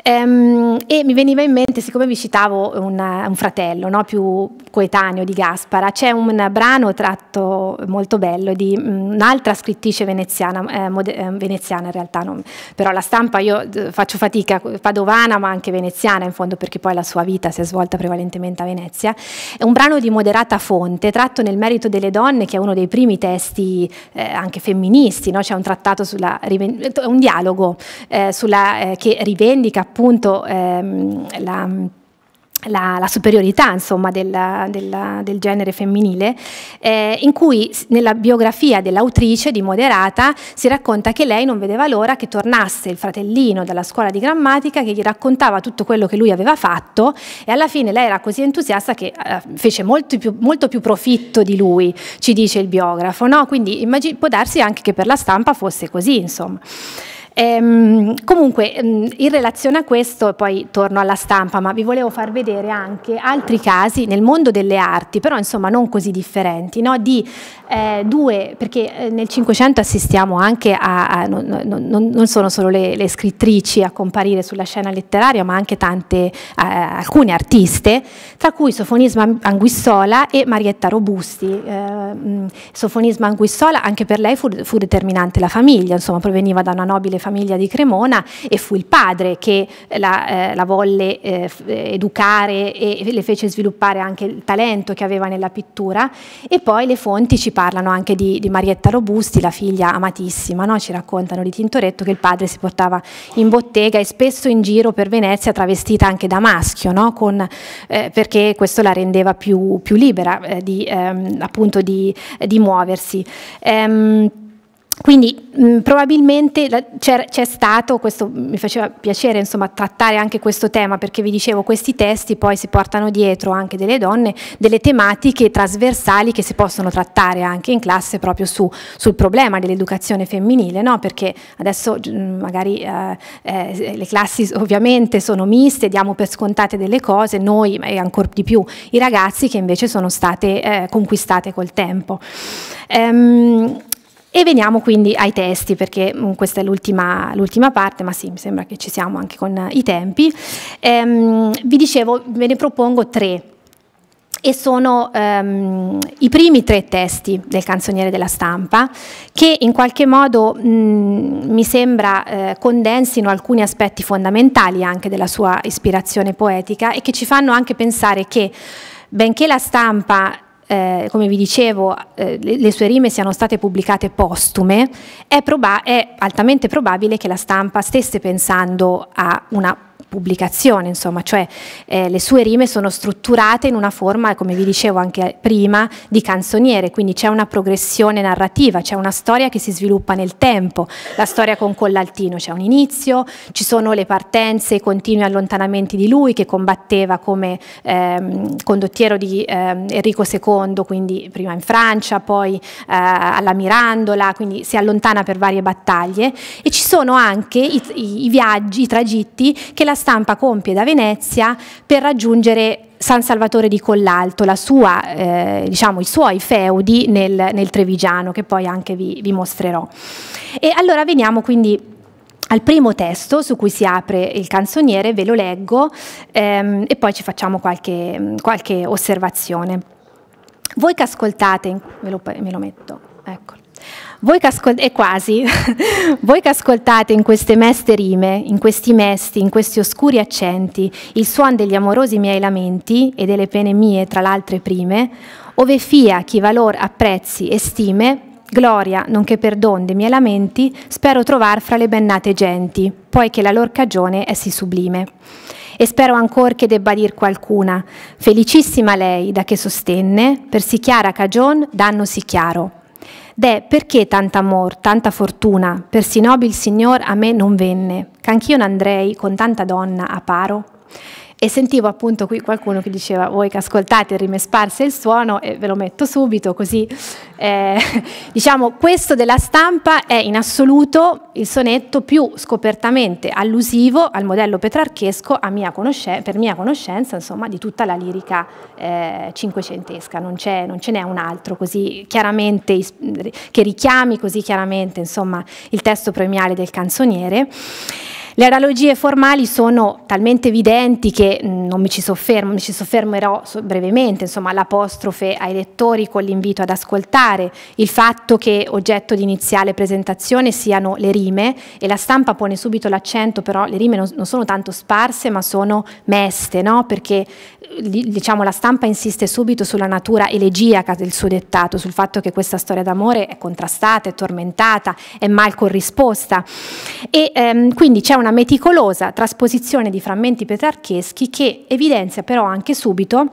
Ehm, e mi veniva in mente, siccome vi citavo un, un fratello no, più coetaneo di Gaspara, c'è un brano tratto molto bello di mm, un'altra scrittrice veneziana, eh, mode, eh, veneziana in realtà, non, però la stampa io faccio fatica, padovana ma anche veneziana in fondo perché poi la sua vita si è svolta prevalentemente a Venezia, è un brano di moderata fonte tratto nel merito delle donne che è uno dei primi testi eh, anche femministi, no? c'è un trattato sulla, un dialogo eh, sulla, eh, che rivendica appunto ehm, la, la, la, superiorità insomma, della, della, del genere femminile, eh, in cui nella biografia dell'autrice di Moderata si racconta che lei non vedeva l'ora che tornasse il fratellino dalla scuola di grammatica che gli raccontava tutto quello che lui aveva fatto e alla fine lei era così entusiasta che eh, fece molto più, molto più, profitto di lui, ci dice il biografo. No? Quindi immagino, può darsi anche che per la stampa fosse così. Insomma. Ehm, comunque, mm, in relazione a questo, poi torno alla stampa, ma vi volevo far vedere anche altri casi nel mondo delle arti, però insomma non così differenti, no? di eh, due, perché eh, nel Cinquecento assistiamo anche a, a non, non, non, sono solo le, le, scrittrici a comparire sulla scena letteraria, ma anche tante, eh, alcune artiste, tra cui Sofonisma Anguissola e Marietta Robusti. Eh, mm, Sofonisma Anguissola, anche per lei fu, fu determinante la famiglia, insomma proveniva da una nobile famiglia famiglia di Cremona e fu il padre che eh, la, eh, la volle eh, eh, educare e le fece sviluppare anche il talento che aveva nella pittura e poi le fonti ci parlano anche di, di Marietta Robusti, la figlia amatissima, no? ci raccontano di Tintoretto che il padre si portava in bottega e spesso in giro per Venezia travestita anche da maschio, no? Con, eh, perché questo la rendeva più, più libera eh, di, ehm, appunto di, di muoversi. Um, quindi mh, mm, probabilmente c'è stato, questo mi faceva piacere insomma, trattare anche questo tema perché vi dicevo questi testi poi si portano dietro anche delle donne, delle tematiche trasversali che si possono trattare anche in classe proprio su, sul problema dell'educazione femminile, no? perché adesso mh, mm, magari eh, eh, le classi ovviamente sono miste, diamo per scontate delle cose, noi e ancora di più i ragazzi che invece sono state eh, conquistate col tempo. Ehm, e veniamo quindi ai testi, perché mm, questa è l'ultima, parte, ma sì, mi sembra che ci siamo anche con eh, i tempi. Ehm, vi dicevo, ve ne propongo tre e sono um, i primi tre testi del canzoniere della stampa che in qualche modo mh, mm, mi sembra eh, condensino alcuni aspetti fondamentali anche della sua ispirazione poetica e che ci fanno anche pensare che benché la stampa eh, come vi dicevo, eh, le, le, sue rime siano state pubblicate postume, è, proba- è altamente probabile che la stampa stesse pensando a una pubblicazione, insomma, cioè eh, le sue rime sono strutturate in una forma, come vi dicevo anche prima, di canzoniere, quindi c'è una progressione narrativa, c'è una storia che si sviluppa nel tempo, la storia con Collaltino c'è un inizio, ci sono le partenze, i continui allontanamenti di lui che combatteva come ehm, condottiero di ehm, Enrico II, quindi prima in Francia, poi eh, alla Mirandola, quindi si allontana per varie battaglie e ci sono anche i, i, i viaggi, i tragitti che la stampa compie da Venezia per raggiungere San Salvatore di Collalto, sua, eh, diciamo, i suoi feudi nel, nel, Trevigiano, che poi anche vi, vi mostrerò. E allora veniamo quindi al primo testo su cui si apre il canzoniere, ve lo leggo ehm, e poi ci facciamo qualche, qualche osservazione. Voi che ascoltate, ve lo, me lo metto, eccolo. Voi che, ascol- eh, (laughs) Voi che ascoltate in queste meste rime, in questi mesti, in questi oscuri accenti, il suon degli amorosi miei lamenti e delle pene mie tra l'altre prime, ove fia chi valor apprezzi e stime, gloria nonché perdon dei miei lamenti, spero trovar fra le bennate genti, poiché la lor cagione è sì sublime e spero ancor che debba dir qualcuna. Felicissima lei da che sostenne, per sì chiara cagion danno sì chiaro. Deh, perché tanta amor, tanta fortuna, per si nobil signor a me non venne, ch'anch'io n'andrei con tanta donna a paro? e sentivo appunto qui qualcuno che diceva voi che ascoltate il rime sparse il suono e ve lo metto subito così eh, (laughs) diciamo questo della stampa è in assoluto il sonetto più scopertamente allusivo al modello petrarchesco mia per mia conoscenza insomma di tutta la lirica eh, cinquecentesca non, non ce n'è un altro così chiaramente che richiami così chiaramente insomma il testo premiale del canzoniere le analogie formali sono talmente evidenti che mm, non mi ci soffermo, mi ci soffermerò brevemente, insomma, l'apostrofe ai lettori con l'invito ad ascoltare, il fatto che oggetto di iniziale presentazione siano le rime e la stampa pone subito l'accento, però le rime non, sono tanto sparse ma sono meste, no? perché eh, diciamo, la stampa insiste subito sulla natura elegiaca del suo dettato, sul fatto che questa storia d'amore è contrastata, è tormentata, è mal corrisposta. E ehm, quindi c'è una una meticolosa trasposizione di frammenti petrarcheschi che evidenzia però anche subito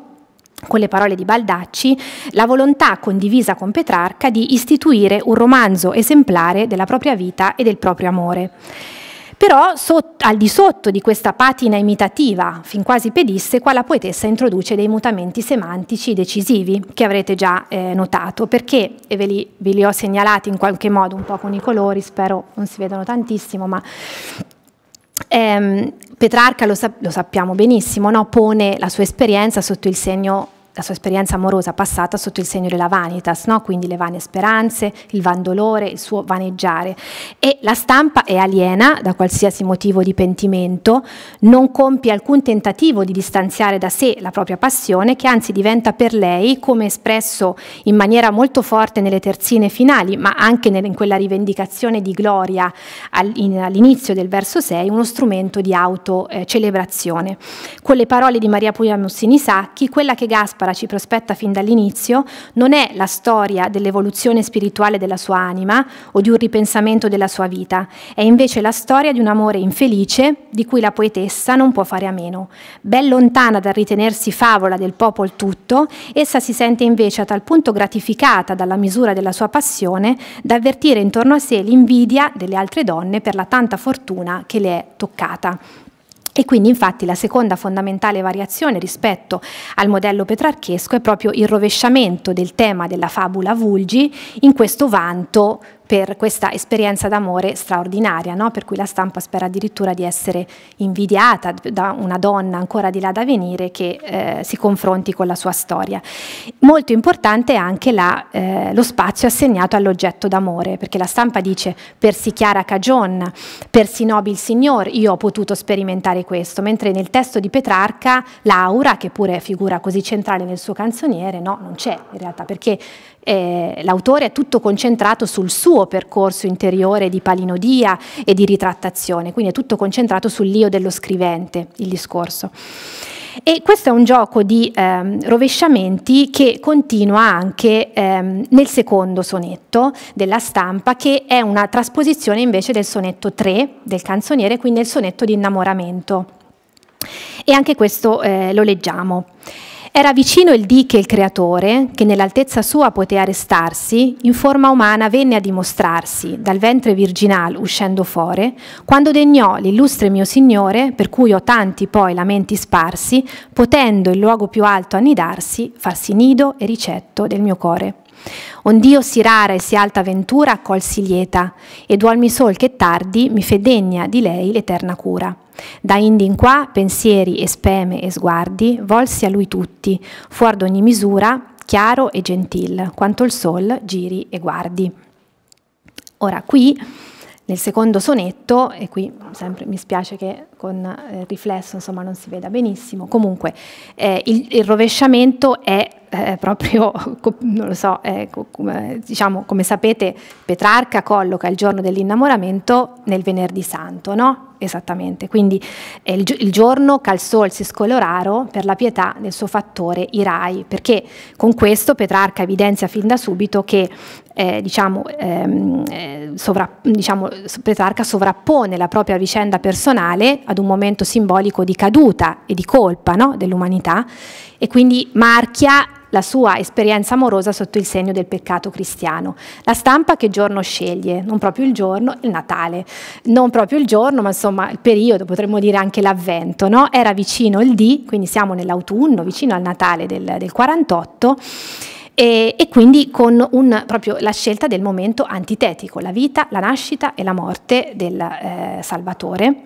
con le parole di Baldacci, la volontà condivisa con Petrarca di istituire un romanzo esemplare della propria vita e del proprio amore. Però sotto, al di sotto di questa patina imitativa, fin quasi pedissequa, la poetessa introduce dei mutamenti semantici decisivi, che avrete già eh, notato, perché, e ve li, ve li ho segnalati in qualche modo, un po' con i colori, spero non si vedano tantissimo, ma Ehm, Petrarca, lo, sa lo sappiamo benissimo, no? pone la sua esperienza sotto il segno la sua esperienza amorosa passata sotto il segno della vanitas, no? quindi le vane speranze, il vandolore, il suo vaneggiare. E la stampa è aliena da qualsiasi motivo di pentimento, non compie alcun tentativo di distanziare da sé la propria passione, che anzi diventa per lei, come espresso in maniera molto forte nelle terzine finali, ma anche in quella rivendicazione di gloria all'inizio del verso 6, uno strumento di autocelebrazione. Eh, Con le parole di Maria Puglia Mussini Sacchi, quella che Gaspar Prabhupada ci prospetta fin dall'inizio non è la storia dell'evoluzione spirituale della sua anima o di un ripensamento della sua vita, è invece la storia di un amore infelice di cui la poetessa non può fare a meno. Ben lontana dal ritenersi favola del popolo tutto, essa si sente invece a tal punto gratificata dalla misura della sua passione da avvertire intorno a sé l'invidia delle altre donne per la tanta fortuna che le è toccata. E quindi infatti la seconda fondamentale variazione rispetto al modello petrarchesco è proprio il rovesciamento del tema della fabula Vulgi in questo vanto per questa esperienza d'amore straordinaria, no? per cui la stampa spera addirittura di essere invidiata da una donna ancora di là da venire che eh, si confronti con la sua storia. Molto importante è anche la, eh, lo spazio assegnato all'oggetto d'amore, perché la stampa dice per si chiara cagion, per si nobil signor, io ho potuto sperimentare questo, mentre nel testo di Petrarca Laura, che pure figura così centrale nel suo canzoniere, no, non c'è in realtà, perché eh, l'autore è tutto concentrato sul suo percorso interiore di palinodia e di ritrattazione, quindi è tutto concentrato sull'io dello scrivente, il discorso. E questo è un gioco di ehm, rovesciamenti che continua anche ehm, nel secondo sonetto della stampa, che è una trasposizione invece del sonetto 3 del canzoniere, quindi il sonetto di innamoramento. E anche questo eh, lo leggiamo. Era vicino il dì che il Creatore, che nell'altezza sua potea restarsi, in forma umana venne a dimostrarsi, dal ventre virginal uscendo fore, quando degnò l'illustre mio Signore, per cui ho tanti poi lamenti sparsi, potendo il luogo più alto annidarsi, farsi nido e ricetto del mio core. Ond'io si rara e si alta ventura accolsi lieta, e duolmi sol che tardi mi fe degna di lei l'eterna cura. Da indi in qua pensieri e speme e sguardi volsi a lui tutti, fuor d'ogni misura, chiaro e gentil, quanto il sol giri e guardi. Ora qui nel secondo sonetto, e qui sempre mi spiace che con il eh, riflesso insomma, non si veda benissimo, comunque eh, il, il, rovesciamento è eh, proprio, (laughs) non lo so, come, diciamo, come sapete Petrarca colloca il giorno dell'innamoramento nel venerdì santo, no? esattamente. Quindi eh, il, il, giorno calzò il siscolo raro per la pietà del suo fattore Irai, perché con questo Petrarca evidenzia fin da subito che eh, diciamo, ehm, eh, sovra, diciamo, Petrarca sovrappone la propria vicenda personale ad un momento simbolico di caduta e di colpa no, dell'umanità e quindi marchia la sua esperienza amorosa sotto il segno del peccato cristiano. La stampa che giorno sceglie? Non proprio il giorno, il Natale. Non proprio il giorno, ma insomma il periodo, potremmo dire anche l'avvento. No? Era vicino il dì, quindi siamo nell'autunno, vicino al Natale del, del 48. E, e, quindi con un, proprio la scelta del momento antitetico, la vita, la nascita e la morte del eh, Salvatore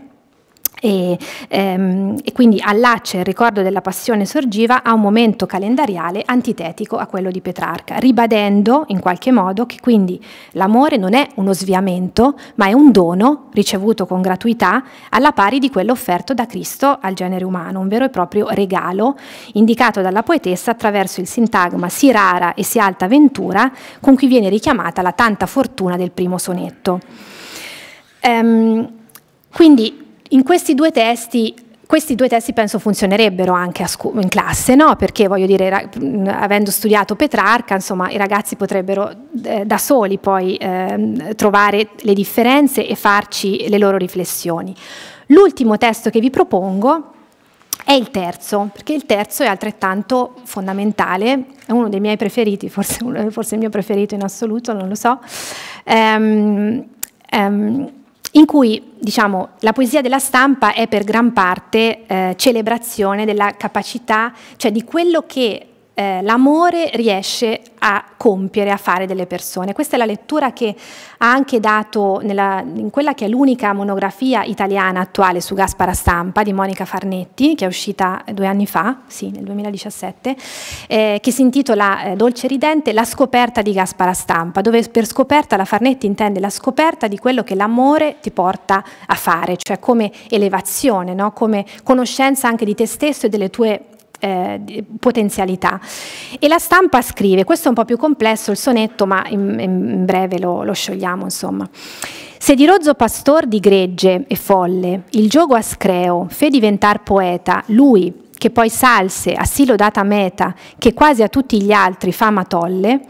e, ehm, e, quindi allaccia il ricordo della passione sorgiva a un momento calendariale antitetico a quello di Petrarca, ribadendo in qualche modo che quindi l'amore non è uno sviamento, ma è un dono ricevuto con gratuità alla pari di quello offerto da Cristo al genere umano, un vero e proprio regalo indicato dalla poetessa attraverso il sintagma si rara e si alta ventura con cui viene richiamata la tanta fortuna del primo sonetto. Ehm, quindi in questi due testi questi due testi penso funzionerebbero anche in classe, no? perché voglio dire, avendo studiato Petrarca, insomma, i ragazzi potrebbero eh, da soli poi eh, trovare le differenze e farci le loro riflessioni. L'ultimo testo che vi propongo è il terzo, perché il terzo è altrettanto fondamentale, è uno dei miei preferiti, forse, forse il mio preferito in assoluto, non lo so. Um, um, in cui diciamo, la poesia della stampa è per gran parte eh, celebrazione della capacità, cioè di quello che eh, l'amore riesce a compiere, a fare delle persone. Questa è la lettura che ha anche dato nella, in quella che è l'unica monografia italiana attuale su Gaspara Stampa di Monica Farnetti, che è uscita due anni fa, sì, nel 2017, eh, che si intitola eh, Dolce Ridente, la scoperta di Gaspara Stampa, dove per scoperta la Farnetti intende la scoperta di quello che l'amore ti porta a fare, cioè come elevazione, no? come conoscenza anche di te stesso e delle tue eh, potenzialità. E la stampa scrive, questo è un po' più complesso il sonetto, ma in, in breve lo, lo sciogliamo, insomma. Se di rozzo pastor di gregge e folle, il gioco ascreo fe diventar poeta, lui che poi salse, a silo data meta, che quasi a tutti gli altri fama tolle,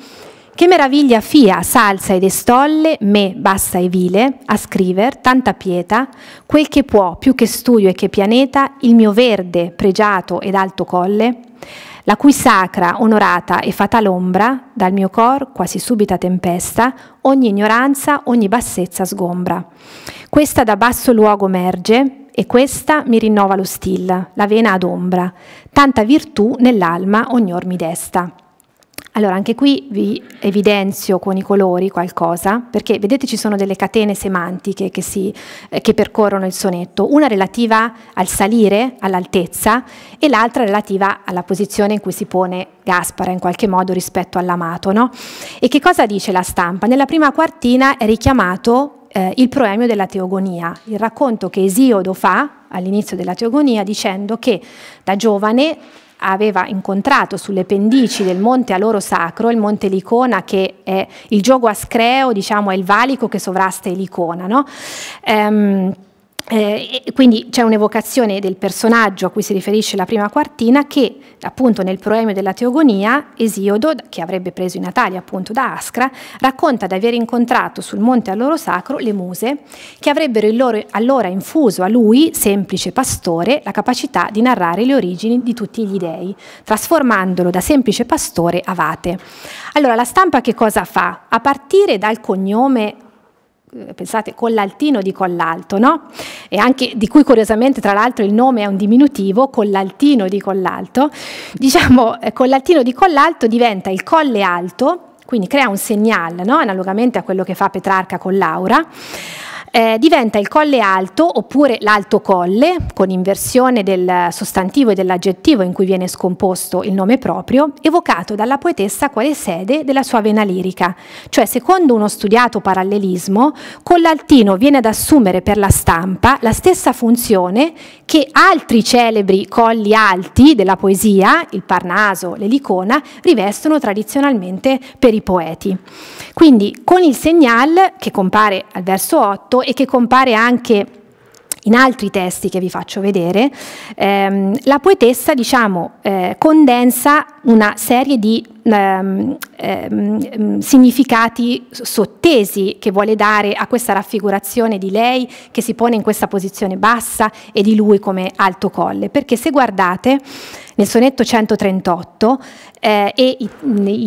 che meraviglia fia, salsa ed estolle, me bassa e vile, a scriver, tanta pietà, quel che può, più che studio e che pianeta, il mio verde, pregiato ed alto colle, la cui sacra, onorata e fatal ombra, dal mio cor, quasi subita tempesta, ogni ignoranza, ogni bassezza sgombra. Questa da basso luogo merge, e questa mi rinnova lo stil, la vena ad ombra, tanta virtù nell'alma ognor mi desta. Allora, anche qui vi evidenzio con i colori qualcosa, perché vedete ci sono delle catene semantiche che, si, eh, che percorrono il sonetto, una relativa al salire, all'altezza, e l'altra relativa alla posizione in cui si pone Gaspara in qualche modo rispetto all'amato. No? E che cosa dice la stampa? Nella prima quartina è richiamato eh, il proemio della teogonia, il racconto che Esiodo fa all'inizio della teogonia dicendo che da giovane aveva incontrato sulle pendici del monte a loro sacro, il monte Licona che è il gioco ascreo, diciamo è il valico che sovrasta l'icona. No? Ehm, eh, quindi c'è un'evocazione del personaggio a cui si riferisce la prima quartina che appunto nel proemio della Teogonia Esiodo, che avrebbe preso i natali appunto da Ascra, racconta di aver incontrato sul monte all'oro sacro le muse che avrebbero loro, allora infuso a lui, semplice pastore, la capacità di narrare le origini di tutti gli dei, trasformandolo da semplice pastore a vate. Allora la stampa che cosa fa? A partire dal cognome eh, pensate Collaltino di Collalto, no? E anche, di cui curiosamente tra l'altro il nome è un diminutivo, Collaltino di Collalto, diciamo eh, Collaltino di Collalto diventa il Colle Alto, quindi crea un segnale, no? analogamente a quello che fa Petrarca con Laura, eh, diventa il colle alto oppure l'alto colle, con inversione del sostantivo e dell'aggettivo in cui viene scomposto il nome proprio, evocato dalla poetessa quale sede della sua vena lirica. Cioè, secondo uno studiato parallelismo, collaltino viene ad assumere per la stampa la stessa funzione che altri celebri colli alti della poesia, il Parnaso, l'Elicona, rivestono tradizionalmente per i poeti. Quindi con il segnal che compare al verso 8 e che compare anche in altri testi che vi faccio vedere, ehm, la poetessa diciamo, eh, condensa una serie di ehm, ehm, significati sottesi che vuole dare a questa raffigurazione di lei che si pone in questa posizione bassa e di lui come alto colle, perché se guardate nel sonetto 138 eh, e i,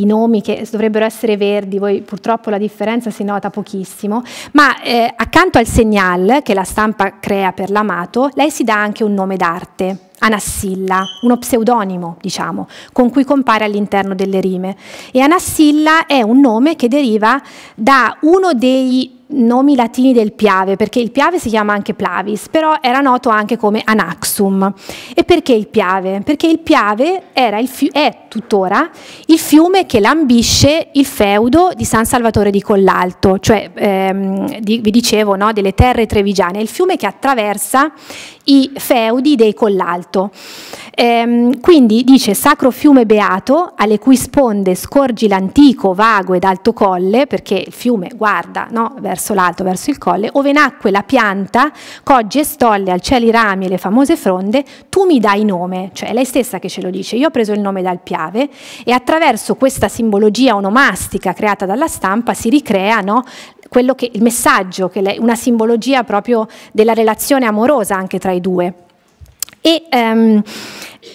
i, nomi che dovrebbero essere verdi, voi purtroppo la differenza si nota pochissimo, ma eh, accanto al segnale che la stampa crea per l'amato, lei si dà anche un nome d'arte. Anassilla, uno pseudonimo, diciamo, con cui compare all'interno delle rime. E Anassilla è un nome che deriva da uno dei nomi latini del Piave, perché il Piave si chiama anche Plavis, però era noto anche come Anaxum. E perché il Piave? Perché il Piave il è tuttora il fiume che lambisce il feudo di San Salvatore di Collalto, cioè ehm, di, vi dicevo no, delle terre trevigiane, il fiume che attraversa i feudi dei Collalto beato. Ehm, quindi dice sacro fiume beato alle cui sponde scorgi l'antico, vago ed alto colle, perché il fiume guarda no, verso l'alto, verso il colle, ove nacque la pianta, coggi e stolle, i rami e le famose fronde, tu mi dai nome, cioè è lei stessa che ce lo dice, io ho preso il nome dal Piave e attraverso questa simbologia onomastica creata dalla stampa si ricrea no, quello che, il messaggio, che lei, una simbologia proprio della relazione amorosa anche tra i due. E ehm,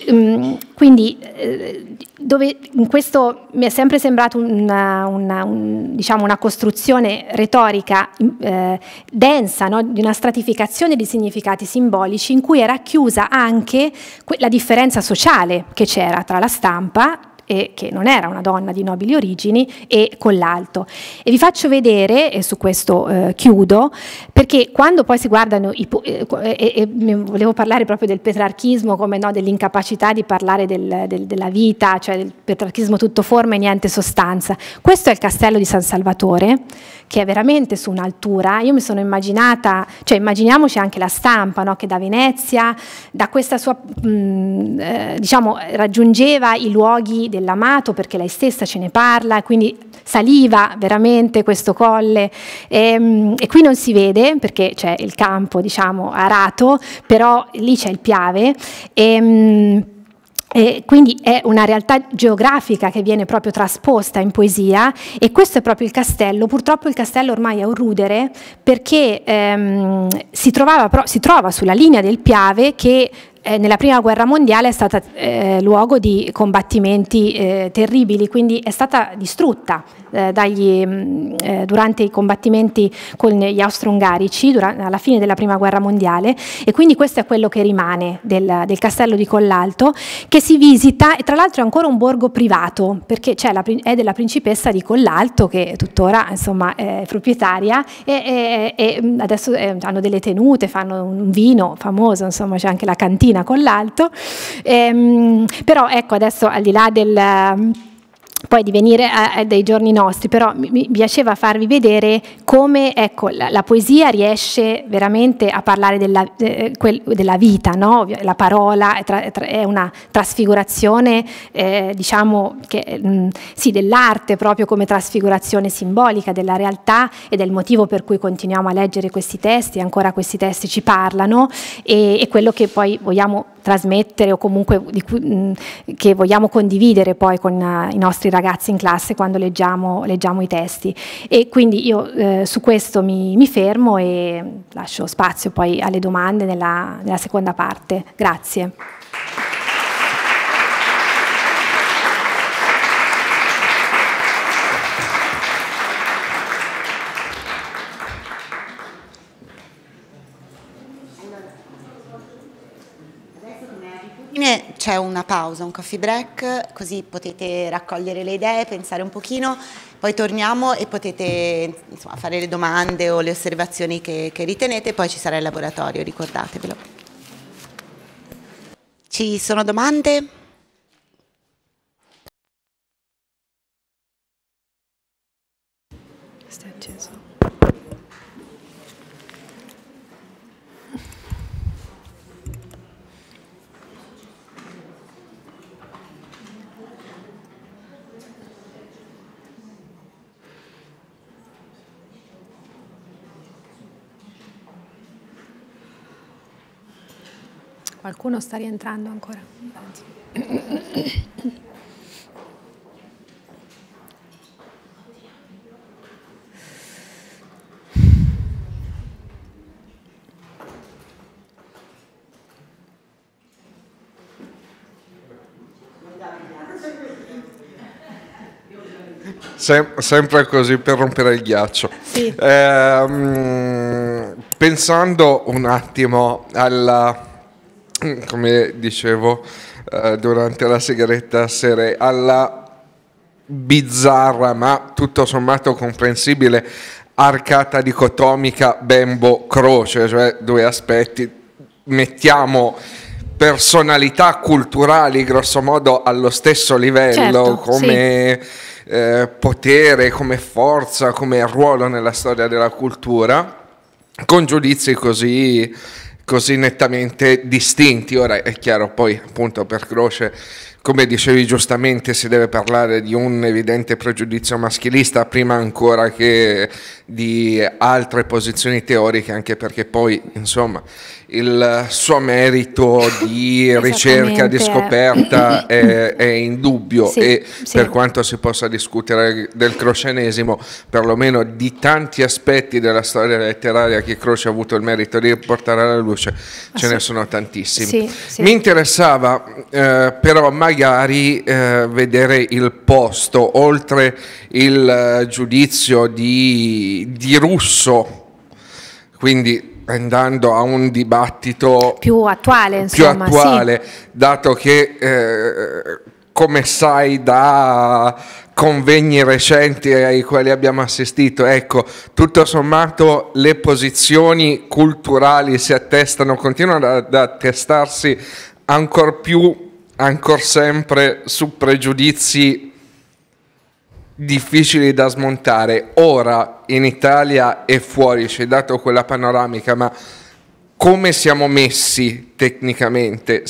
mm, quindi eh, dove questo mi è sempre sembrato una, una, un, diciamo una costruzione retorica eh, densa no? di una stratificazione di significati simbolici in cui era chiusa anche la differenza sociale che c'era tra la stampa e che non era una donna di nobili origini e Collalto. E vi faccio vedere, e su questo eh, chiudo, perché quando poi si guardano, i, eh, eh, volevo parlare proprio del petrarchismo, come no, dell'incapacità di parlare del, del, della vita, cioè del petrarchismo tutto forma e niente sostanza. Questo è il castello di San Salvatore, che è veramente su un'altura. Io mi sono immaginata, cioè immaginiamoci anche la stampa, no, che da Venezia, da questa sua, mh, eh, diciamo, raggiungeva i luoghi dell'amato perché lei stessa ce ne parla, quindi saliva veramente questo colle e, ehm, e qui non si vede perché c'è il campo diciamo arato, però lì c'è il piave. E, ehm, e quindi è una realtà geografica che viene proprio trasposta in poesia e questo è proprio il castello. Purtroppo il castello ormai è un rudere perché ehm, si, trovava, si trova sulla linea del Piave che eh, nella prima guerra mondiale è stata eh, luogo di combattimenti eh, terribili, quindi è stata distrutta eh, dagli, mh, mm, eh, durante i combattimenti con gli austro-ungarici alla fine della prima guerra mondiale e quindi questo è quello che rimane del, del castello di Collalto che si visita e tra l'altro è ancora un borgo privato perché la, è della principessa di Collalto che tuttora insomma, è proprietaria e, e, e mm, adesso eh, hanno delle tenute, fanno un vino famoso, insomma c'è anche la cantina con l'alto. Ehm, però ecco adesso al di là del poi di venire a, giorni nostri, però mi, mi, piaceva farvi vedere come ecco, la, la, poesia riesce veramente a parlare della, eh, quel, della vita, no? la parola è, tra, è una trasfigurazione eh, diciamo che, mh, mm, sì, dell'arte proprio come trasfigurazione simbolica della realtà ed è il motivo per cui continuiamo a leggere questi testi, ancora questi testi ci parlano e, e quello che poi vogliamo trasmettere o comunque cui, mh, che vogliamo condividere poi con uh, i nostri ragazzi in classe quando leggiamo, leggiamo i testi. E quindi io eh, su questo mi, mi, fermo e lascio spazio poi alle domande nella, nella seconda parte. Grazie. fine c'è una pausa, un coffee break, così potete raccogliere le idee, pensare un pochino, poi torniamo e potete insomma, fare le domande o le osservazioni che, che ritenete, poi ci sarà il laboratorio, ricordatevelo. Ci sono domande? qualcuno sta rientrando ancora. Sem- sempre così per rompere il ghiaccio. Sì. Eh, pensando un attimo alla (clears throat) come dicevo eh, durante la sigaretta sere, alla bizzarra ma tutto sommato comprensibile arcata dicotomica Bembo-Croce, cioè due aspetti, mettiamo personalità culturali grossomodo allo stesso livello certo, come sì. eh, potere, come forza, come ruolo nella storia della cultura, con giudizi così così nettamente distinti. Ora è chiaro, poi appunto per Croce, come dicevi giustamente, si deve parlare di un evidente pregiudizio maschilista prima ancora che di altre posizioni teoriche, anche perché poi, insomma, il suo merito di ricerca, di scoperta è, è dubbio sì, e sì. per quanto si possa discutere del crocianesimo, perlomeno di tanti aspetti della storia letteraria che Croce ha avuto il merito di portare alla luce, ah, ce sì. ne sono tantissimi. Mi interessava eh, però magari eh, vedere il posto, oltre il eh, giudizio di, di Russo, quindi andando a un dibattito più attuale, insomma, più attuale sì. dato che eh, come sai da convegni recenti ai quali abbiamo assistito, ecco, tutto sommato le posizioni culturali si attestano, continuano ad attestarsi ancora più, ancora sempre su pregiudizi difficili da smontare ora in Italia e fuori, ci hai dato quella panoramica, ma come siamo messi tecnicamente?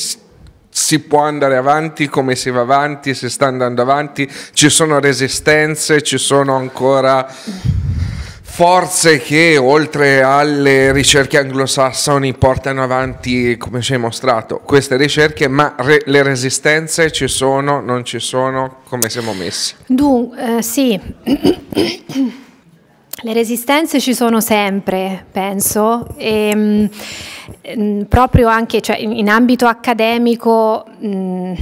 Si può andare avanti come si va avanti, si sta andando avanti, ci sono resistenze, ci sono ancora forze che oltre alle ricerche anglosassoni portano avanti, come ci hai mostrato, queste ricerche, ma re- le resistenze ci sono, non ci sono, come siamo messi? Dunque, eh, sì. (coughs) Le resistenze ci sono sempre, penso, e, ehm, mh, ehm, proprio anche cioè, in, in, ambito accademico mh,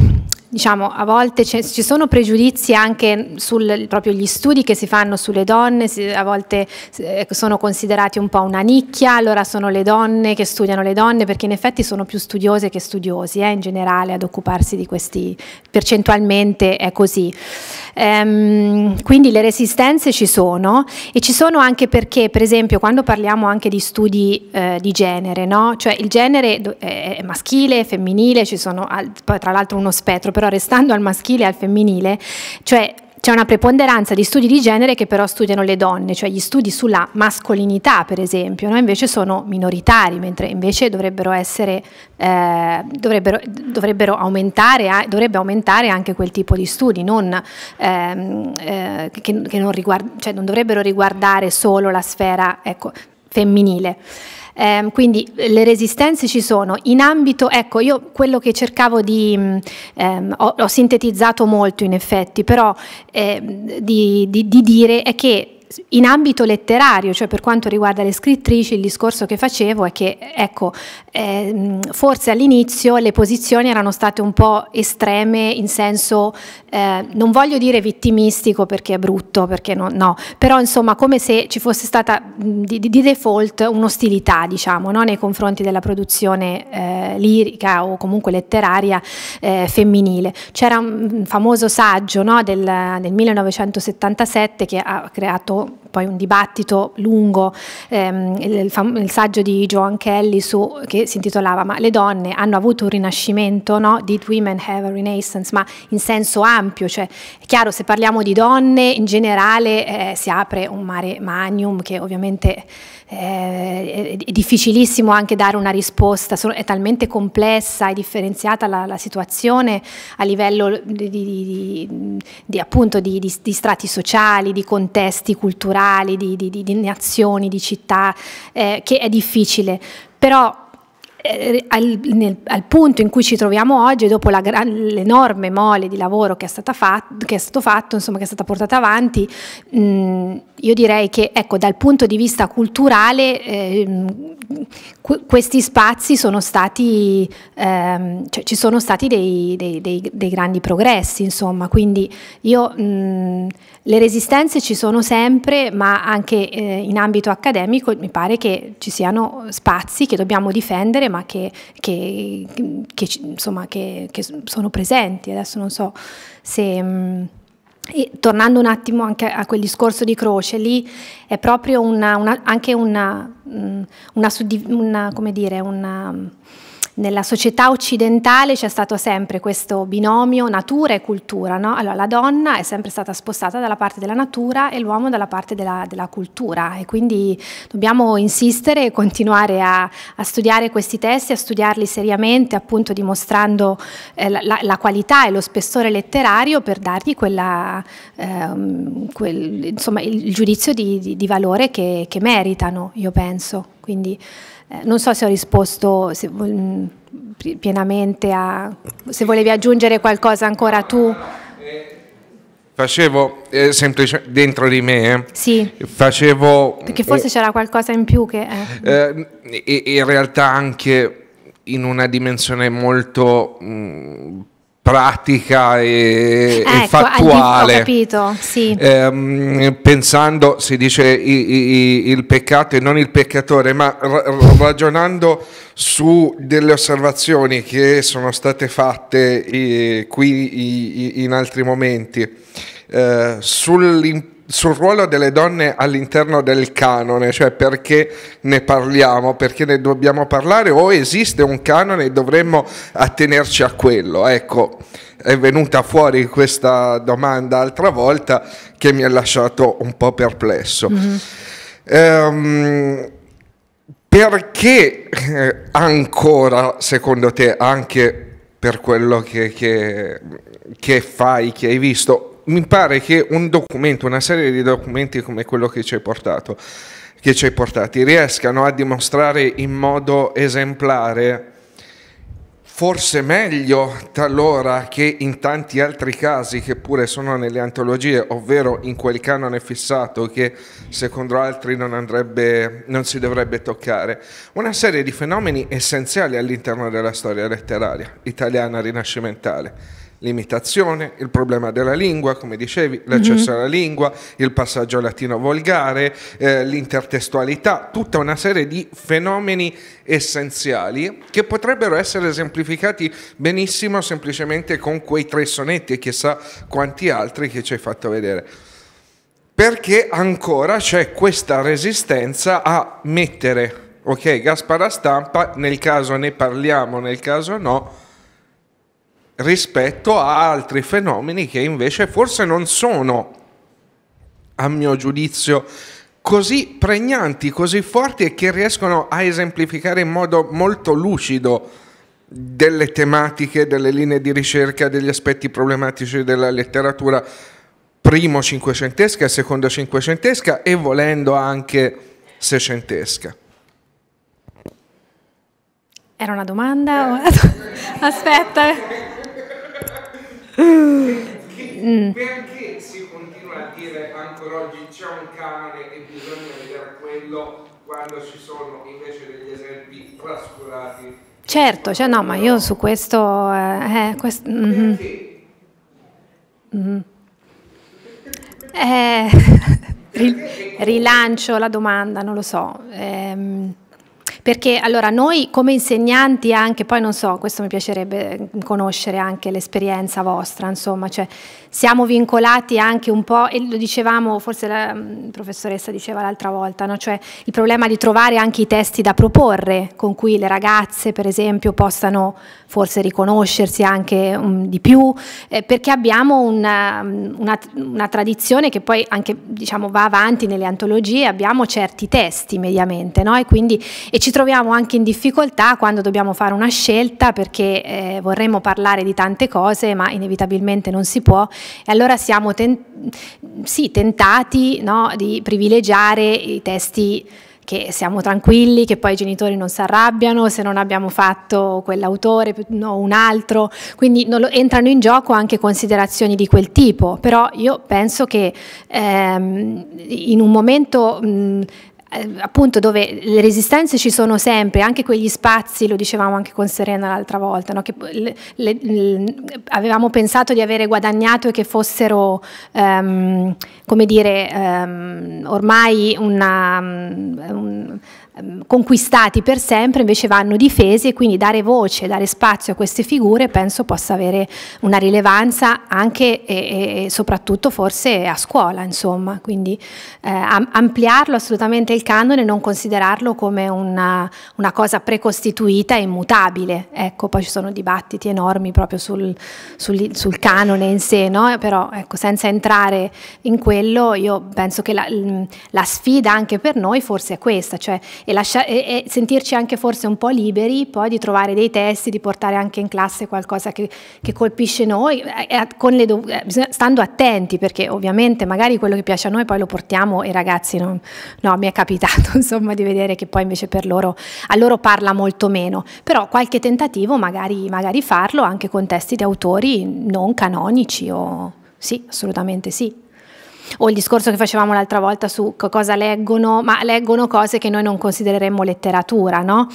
diciamo, a volte ci sono pregiudizi anche sugli studi che si fanno sulle donne, a volte eh, sono considerati un po' una nicchia, allora sono le donne che studiano le donne, perché in effetti sono più studiose che studiosi eh, in generale ad occuparsi di questi, percentualmente è così. Ehm, quindi le resistenze ci sono e ci sono anche perché, per esempio, quando parliamo anche di studi eh, di genere, no? cioè il genere è maschile, femminile, ci sono tra l'altro uno spettro, però però restando al maschile e al femminile, cioè c'è una preponderanza di studi di genere che però studiano le donne, cioè gli studi sulla mascolinità, per esempio, no? invece sono minoritari, mentre invece dovrebbero, essere, eh, dovrebbero, dovrebbero aumentare, dovrebbe aumentare anche quel tipo di studi, non, ehm, eh, che, che non, riguard- cioè non dovrebbero riguardare solo la sfera ecco, femminile. Ehm, eh, quindi le resistenze ci sono. In ambito, ecco, io quello che cercavo di, mm, ehm, ho, ho, sintetizzato molto in effetti, però eh, di, di, di dire è che in ambito letterario, cioè per quanto riguarda le scrittrici, il discorso che facevo è che, ecco, eh, forse all'inizio le posizioni erano state un po' estreme in senso, eh, non voglio dire vittimistico perché è brutto, perché no, no però insomma come se ci fosse stata di, di default un'ostilità, diciamo, no? nei confronti della produzione eh, lirica o comunque letteraria eh, femminile. C'era un famoso saggio no? del, del 1977 che ha creato poi un dibattito lungo, ehm, il, il, il, saggio di Joan Kelly su, che si intitolava Ma le donne hanno avuto un rinascimento? No? Did women have a renaissance? Ma in senso ampio, cioè è chiaro se parliamo di donne in generale eh, si apre un mare magnum che ovviamente eh, è difficilissimo anche dare una risposta, è talmente complessa e differenziata la, la, situazione a livello di, di, di, appunto, di, strati sociali, di contesti culturali, di, nazioni, di città, eh, che è difficile. Però eh, al, nel, al, punto in cui ci troviamo oggi, dopo la, l'enorme mole di lavoro che è, stata fatto, che è stato fatto, insomma, che è stata portata avanti, mh, mm, io direi che ecco, dal punto di vista culturale eh, qu- questi spazi sono stati, ehm, cioè, ci sono stati dei, dei, dei, dei, grandi progressi, insomma, quindi io, mh, mm, le resistenze ci sono sempre, ma anche eh, in ambito accademico mi pare che ci siano spazi che dobbiamo difendere problema che, che, che insomma, che, che, sono presenti. Adesso non so se... Mh, mm, e tornando un attimo anche a quel discorso di croce, lì è proprio una, una, anche una, mm, una, una, come dire, una nella società occidentale c'è stato sempre questo binomio natura e cultura, no? allora, la donna è sempre stata spostata dalla parte della natura e l'uomo dalla parte della, della, cultura e quindi dobbiamo insistere e continuare a, a, studiare questi testi, a studiarli seriamente, appunto dimostrando eh, la, la, qualità e lo spessore letterario per dargli quella, ehm, quel, insomma, il giudizio di, di, di valore che, che meritano, io penso. Quindi, eh, non so se ho risposto se, mm, pienamente a... se volevi aggiungere qualcosa ancora tu. Facevo eh, semplicemente dentro di me. Eh, sì. Facevo. Perché eh, forse eh, c'era qualcosa in più che. Eh. in realtà anche in una dimensione molto mh, mm, pratica e, ecco, e fattuale. Capito, sì. eh, pensando, si dice i, i, il peccato e non il peccatore, ma ragionando su delle osservazioni che sono state fatte eh, qui i, in altri momenti, eh, sull'importanza sul ruolo delle donne all'interno del canone, cioè perché ne parliamo, perché ne dobbiamo parlare o esiste un canone e dovremmo attenerci a quello. Ecco, è venuta fuori questa domanda altra volta che mi ha lasciato un po' perplesso. Mm-hmm. Ehm, perché eh, ancora, secondo te, anche per quello che, che, che fai, che hai visto, mi pare che un documento, una serie di documenti come quello che ci hai portato, che ci hai portati, riescano a dimostrare in modo esemplare, forse meglio talora che in tanti altri casi che pure sono nelle antologie, ovvero in quel canone fissato che secondo altri non, andrebbe, non si dovrebbe toccare, una serie di fenomeni essenziali all'interno della storia letteraria italiana rinascimentale l'imitazione, il problema della lingua, come dicevi, l'accesso mm-hmm. alla lingua, il passaggio latino volgare, eh, l'intertestualità, tutta una serie di fenomeni essenziali che potrebbero essere esemplificati benissimo semplicemente con quei tre sonetti e chissà quanti altri che ci hai fatto vedere perché ancora c'è questa resistenza a mettere, ok, Gaspara Stampa, nel caso ne parliamo, nel caso no, rispetto a altri fenomeni che invece forse non sono, a mio giudizio, così pregnanti, così forti e che riescono a esemplificare in modo molto lucido delle tematiche, delle linee di ricerca, degli aspetti problematici della letteratura primo cinquecentesca, secondo cinquecentesca e volendo anche seicentesca. Era una domanda? (laughs) Aspetta. Mm. Perché, si continua a dire ancora oggi c'è un canone e bisogna vedere quello quando ci sono invece degli esempi trascurati? Certo, cioè no, ma io su questo... Eh, eh quest, mm. Mm. Eh, (laughs) rilancio la domanda, non lo so. Eh, perché allora noi come insegnanti anche, poi non so, questo mi piacerebbe mm, conoscere anche l'esperienza vostra, insomma, cioè siamo vincolati anche un po', e lo dicevamo, forse la mm, professoressa diceva l'altra volta, no? cioè il problema di trovare anche i testi da proporre con cui le ragazze per esempio possano forse riconoscersi anche um, di più, eh, perché abbiamo una, mm, una, una, tradizione che poi anche diciamo, va avanti nelle antologie, abbiamo certi testi mediamente no? e, quindi, e ci troviamo anche in difficoltà quando dobbiamo fare una scelta perché eh, vorremmo parlare di tante cose ma inevitabilmente non si può e allora siamo ten- sì, tentati no, di privilegiare i testi che siamo tranquilli, che poi i genitori non si arrabbiano se non abbiamo fatto quell'autore o no, un altro, quindi lo, entrano in gioco anche considerazioni di quel tipo, però io penso che ehm, in un momento mh, eh, appunto dove le resistenze ci sono sempre, anche quegli spazi, lo dicevamo anche con Serena l'altra volta, no? che le, le, le, avevamo pensato di avere guadagnato e che fossero, um, come dire, um, ormai una... Um, Ehm, conquistati per sempre, invece vanno difesi e quindi dare voce, dare spazio a queste figure penso possa avere una rilevanza anche e, e soprattutto forse a scuola, insomma, quindi eh, ampliarlo assolutamente il canone e non considerarlo come una, una, cosa precostituita e immutabile. Ecco, poi ci sono dibattiti enormi proprio sul, sul, sul canone in sé, no? però ecco, senza entrare in quello io penso che la, la sfida anche per noi forse è questa, cioè e, lascia, e, e, sentirci anche forse un po' liberi poi di trovare dei testi, di portare anche in classe qualcosa che, che colpisce noi, eh, le, eh, stando attenti perché ovviamente magari quello che piace a noi poi lo portiamo e ragazzi non, no, mi è capitato (laughs) insomma di vedere che poi invece per loro, a loro parla molto meno, però qualche tentativo magari, magari farlo anche con testi di autori non canonici o... Sì, assolutamente sì o il discorso che facevamo l'altra volta su cosa leggono, ma leggono cose che noi non considereremmo letteratura, no?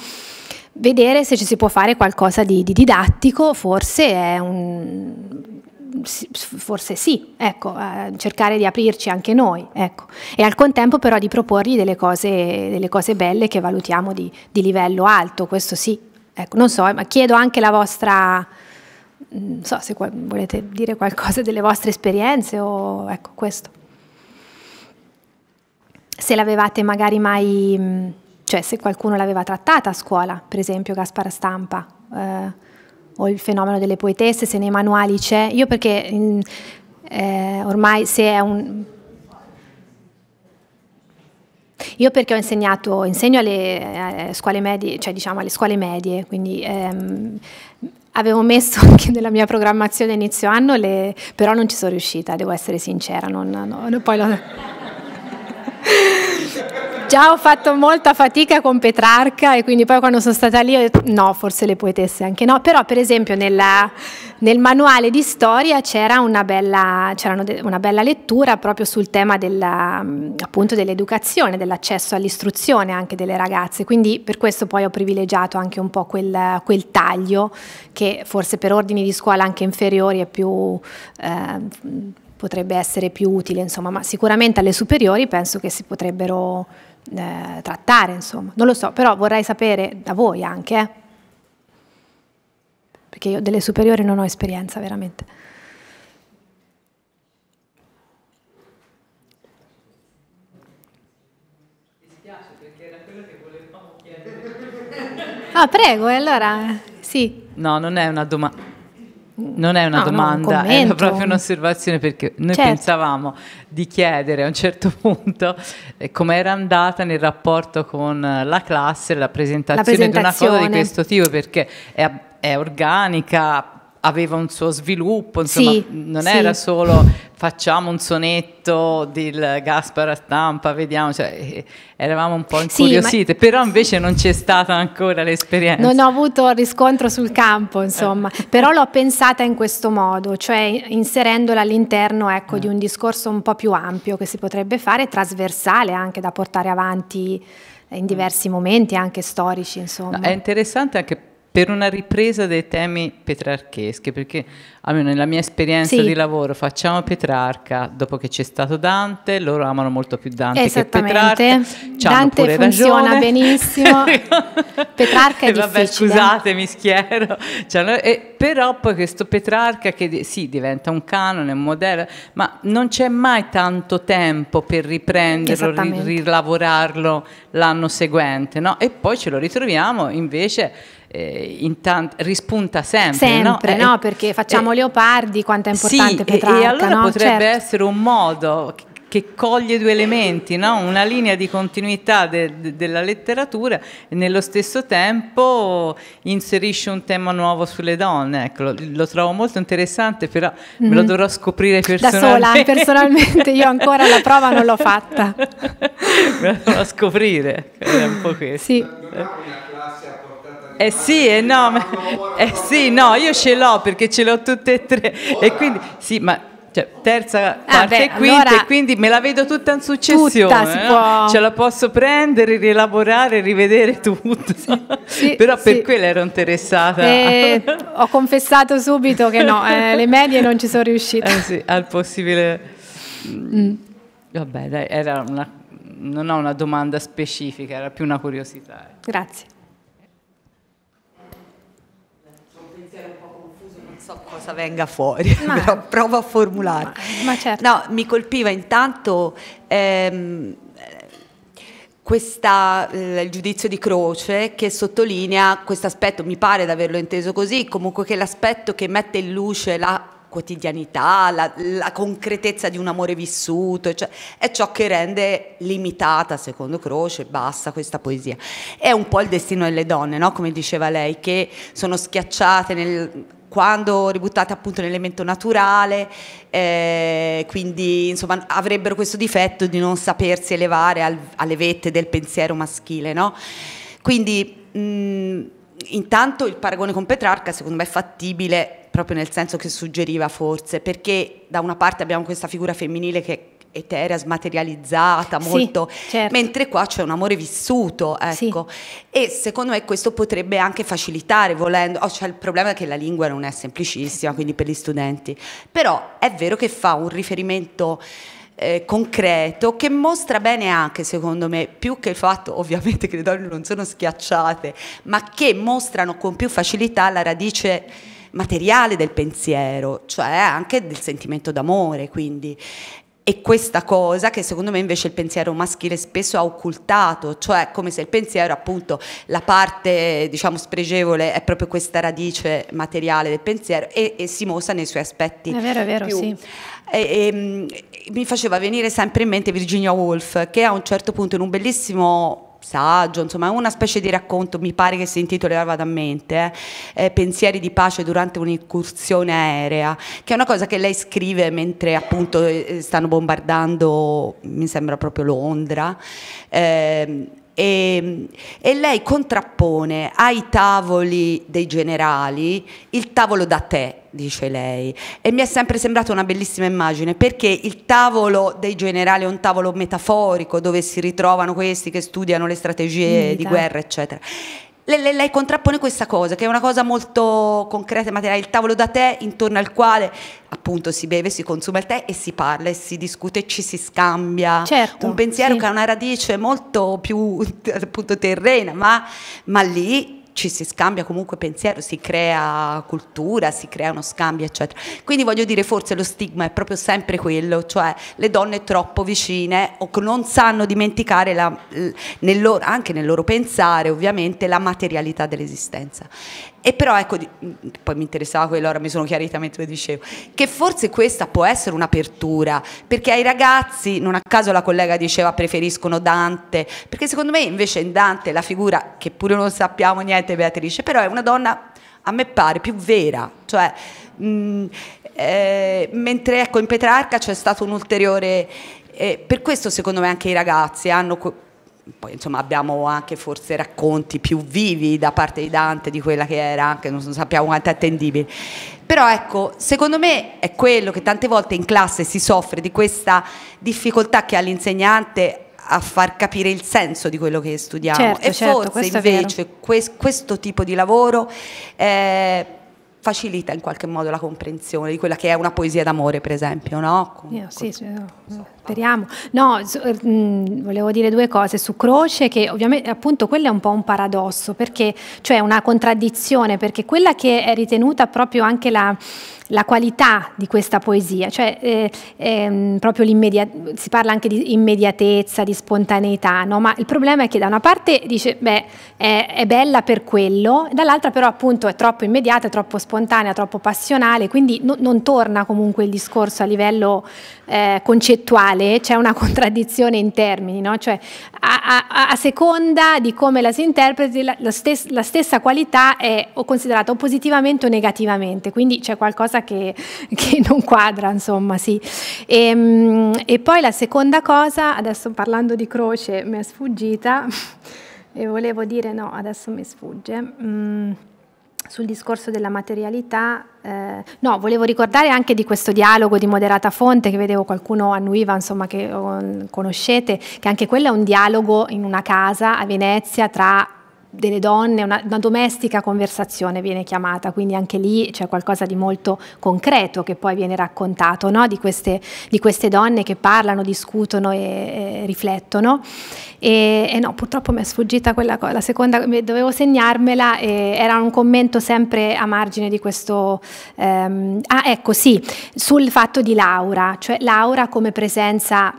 Vedere se ci si può fare qualcosa di, di didattico, forse è un, forse sì, ecco, eh, cercare di aprirci anche noi, ecco. e al contempo però di proporgli delle cose, delle cose belle che valutiamo di, di, livello alto, questo sì, ecco, non so, ma chiedo anche la vostra, mm, non so se volete dire qualcosa delle vostre esperienze o ecco questo se l'avevate magari mai, mm, cioè se qualcuno l'aveva trattata a scuola, per esempio Gaspara Stampa, eh, o il fenomeno delle poetesse, se nei manuali c'è. Io perché mm, eh, ormai se è un... Io perché ho insegnato, insegno alle, eh, scuole medie, cioè diciamo alle scuole medie, quindi ehm, avevo messo (laughs) anche nella mia programmazione inizio anno, le, però non ci sono riuscita, devo essere sincera, non, non, poi lo... Già ho fatto molta fatica con Petrarca e quindi poi quando sono stata lì ho detto no, forse le poetesse anche no, però per esempio nella, nel manuale di storia c'era una, una bella, lettura proprio sul tema dell'educazione, dell'accesso all'istruzione anche delle ragazze, quindi per questo poi ho privilegiato anche un po' quel, quel taglio che forse per ordini di scuola anche inferiori è più... Eh, potrebbe essere più utile, insomma, ma sicuramente alle superiori penso che si potrebbero eh, trattare, insomma. Non lo so, però vorrei sapere da voi anche, eh? perché io delle superiori non ho esperienza veramente. Mi dispiace perché era quello che volevamo chiedere. (laughs) Ah, prego, e allora sì. No, non è una domanda. Non è una no, domanda, no, un è proprio un'osservazione perché noi certo. pensavamo di chiedere a un certo (laughs) punto eh, come era andata nel rapporto con la classe la presentazione, la presentazione, di una cosa di questo tipo perché è, è organica, aveva un suo sviluppo, insomma, sì, non sì. era solo facciamo un sonetto di a Stampa, vediamo, cioè, eh, eravamo un po' incuriosite, sì, ma... però invece non c'è stata ancora l'esperienza. Non ho avuto riscontro sul campo, insomma, eh. però l'ho pensata in questo modo, cioè inserendola all'interno ecco, eh. di un discorso un po' più ampio che si potrebbe fare, trasversale anche da portare avanti in eh. diversi momenti anche storici insomma. No, è interessante anche per una ripresa dei temi petrarcheschi, perché almeno nella mia esperienza sì. di lavoro facciamo Petrarca, dopo che c'è stato Dante, loro amano molto più Dante che Petrarca. Dante funziona ragione. (laughs) benissimo, Petrarca è vabbè, difficile. Scusate, mi schiero. Cioè, e, però poi questo Petrarca che sì, diventa un canone, un modello, ma non c'è mai tanto tempo per riprenderlo, rilavorarlo l'anno seguente, no? E poi ce lo ritroviamo invece eh, rispunta sempre. Sempre, no? Eh, no? Perché eh, facciamo Leopardi, quanto è importante sì, Petrarca. E, e allora no? potrebbe certo. essere un modo che coglie due elementi, no? una linea di continuità de, de, della letteratura e nello stesso tempo inserisce un tema nuovo sulle donne. Ecco, lo, lo, trovo molto interessante, però mm -hmm. me lo mhm. dovrò scoprire personalmente. Da sola, personalmente io ancora la prova non l'ho fatta. (laughs) me la dovrò scoprire, è un po' questo. Sì. Eh. Eh sì, eh no, ma, eh sì, no, io ce l'ho perché ce l'ho tutte e tre. E quindi, sì, ma cioè, terza, ah, quarta ah beh, e quinta, allora, e quindi me la vedo tutta in successione. Tutta no? Eh? Ce la posso prendere, rielaborare, rivedere tutto. Sì, (laughs) Però sì. per quello ero interessata. E eh, ho confessato subito che no, eh, le medie non ci sono riuscite. Eh sì, al possibile. Mm. Vabbè, dai, una, non ho una domanda specifica, era più una curiosità. Eh. Grazie. so cosa venga fuori, (laughs) ma, però provo a formulare. Ma, ma certo. No, mi colpiva intanto ehm, questa, eh, il giudizio di Croce che sottolinea questo aspetto, mi pare di averlo inteso così, comunque che l'aspetto che mette in luce la quotidianità, la, la, concretezza di un amore vissuto, cioè, è ciò che rende limitata, secondo Croce, bassa questa poesia. È un po' il destino delle donne, no? come diceva lei, che sono schiacciate nel quando ributtate appunto in naturale, eh, quindi insomma avrebbero questo difetto di non sapersi elevare al, alle vette del pensiero maschile. No? Quindi mh, mm, intanto il paragone con Petrarca secondo me è fattibile proprio nel senso che suggeriva forse, perché da una parte abbiamo questa figura femminile che eterea, smaterializzata, molto... Sì, certo. Mentre qua c'è un amore vissuto, ecco. Sì. E secondo me questo potrebbe anche facilitare, volendo... Oh, cioè, il problema è che la lingua non è semplicissima, quindi per gli studenti. Però è vero che fa un riferimento... Eh, concreto che mostra bene anche, secondo me, più che il fatto ovviamente che le donne non sono schiacciate, ma che mostrano con più facilità la radice materiale del pensiero, cioè anche del sentimento d'amore, quindi e questa cosa che secondo me invece il pensiero maschile spesso ha occultato, cioè come se il pensiero appunto la parte diciamo spregevole è proprio questa radice materiale del pensiero e, e si mostra nei suoi aspetti. È vero, è vero, più. sì. E, e, ehm, mi faceva venire sempre in mente Virginia Woolf che a un certo punto in un bellissimo saggio, insomma una specie di racconto, mi pare che si intitoli vada a mente, eh, eh, Pensieri di pace durante un'incursione aerea, che è una cosa che lei scrive mentre appunto eh, stanno bombardando, mi sembra proprio Londra. Eh, e, ehm, e, lei contrappone ai tavoli dei generali il tavolo da te, dice lei. E mi è sempre sembrata una bellissima immagine, perché il tavolo dei generali è un tavolo metaforico dove si ritrovano questi che studiano le strategie Vita. di guerra, eccetera lei, lei, contrappone questa cosa, che è una cosa molto concreta e materiale, il tavolo da tè intorno al quale appunto si beve, si consuma il tè e si parla e si discute, e ci si scambia. Certo, un pensiero sì. che ha una radice molto più (laughs) appunto terrena, ma, ma lì ci si scambia comunque pensiero, si crea cultura, si crea uno scambio, eccetera. Quindi voglio dire, forse lo stigma è proprio sempre quello, cioè le donne troppo vicine o non sanno dimenticare la, nel loro, anche nel loro pensare, ovviamente, la materialità dell'esistenza. E però ecco, poi mi interessava quello, ora mi sono chiarita mentre dicevo, che forse questa può essere un'apertura, perché ai ragazzi, non a caso la collega diceva preferiscono Dante, perché secondo me invece in Dante la figura, che pure non sappiamo niente Beatrice, però è una donna, a me pare, più vera, cioè, mh, mm, eh, mentre ecco in Petrarca c'è stato un ulteriore... Eh, per questo secondo me anche i ragazzi hanno poi insomma, abbiamo anche forse racconti più vivi da parte di Dante di quella che era, anche non sappiamo quanto è attendibile. Però ecco, secondo me è quello che tante volte in classe si soffre di questa difficoltà che ha l'insegnante a far capire il senso di quello che studiamo certo, e certo, forse invece questo, questo tipo di lavoro eh, facilita in qualche modo la comprensione di quella che è una poesia d'amore per esempio no? Con, Io, con, sì, sì, no. Speriamo. No, so, er, mh, volevo dire due cose su Croce, che ovviamente appunto quello è un po' un paradosso, perché cioè una contraddizione, perché quella che è ritenuta proprio anche la, la qualità di questa poesia, cioè eh, ehm, proprio si parla anche di immediatezza, di spontaneità, no? ma il problema è che da una parte dice beh è, è bella per quello, dall'altra però appunto è troppo immediata, è troppo spontanea, troppo passionale, quindi no, non torna comunque il discorso a livello eh, concettuale c'è una (laughs) contraddizione in termini, no? cioè a, a, a, seconda di come la si interpreti la, la, stes la stessa qualità è o considerata o positivamente o negativamente, quindi c'è qualcosa che, (laughs) che, non quadra, insomma, sì. E, ehm, e poi la seconda cosa, adesso parlando di croce mi è sfuggita (laughs) e volevo dire no, adesso mi sfugge. Mm sul discorso della materialità, eh, no, volevo ricordare anche di questo dialogo di moderata fonte che vedevo qualcuno annuiva, insomma, che eh, conoscete, che anche quello è un dialogo in una casa a Venezia tra delle donne, una, una, domestica conversazione viene chiamata, quindi anche lì c'è qualcosa di molto concreto che poi viene raccontato no? di, queste, di, queste, donne che parlano, discutono e, e riflettono. E, e, no, purtroppo mi è sfuggita quella la seconda, dovevo segnarmela, era un commento sempre a margine di questo... Ehm, ah, ecco, sì, sul fatto di Laura, cioè Laura come presenza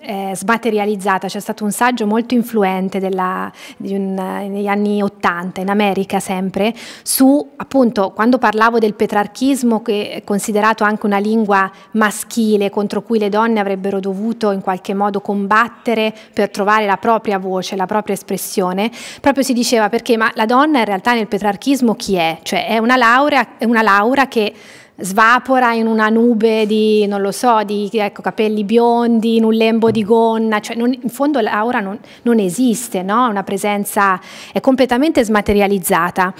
eh, smaterializzata, c'è stato un saggio molto influente della, un, eh, negli anni 80 in America sempre, su appunto quando parlavo del petrarchismo che è considerato anche una lingua maschile contro cui le donne avrebbero dovuto in qualche modo combattere per trovare la propria voce, la propria espressione, proprio si diceva perché ma la donna in realtà nel petrarchismo chi è? Cioè è una laurea, è una laurea che svapora in una nube di, non lo so, di ecco, capelli biondi, in un lembo di gonna, cioè non, in fondo Laura non, non esiste, no? una presenza è completamente smaterializzata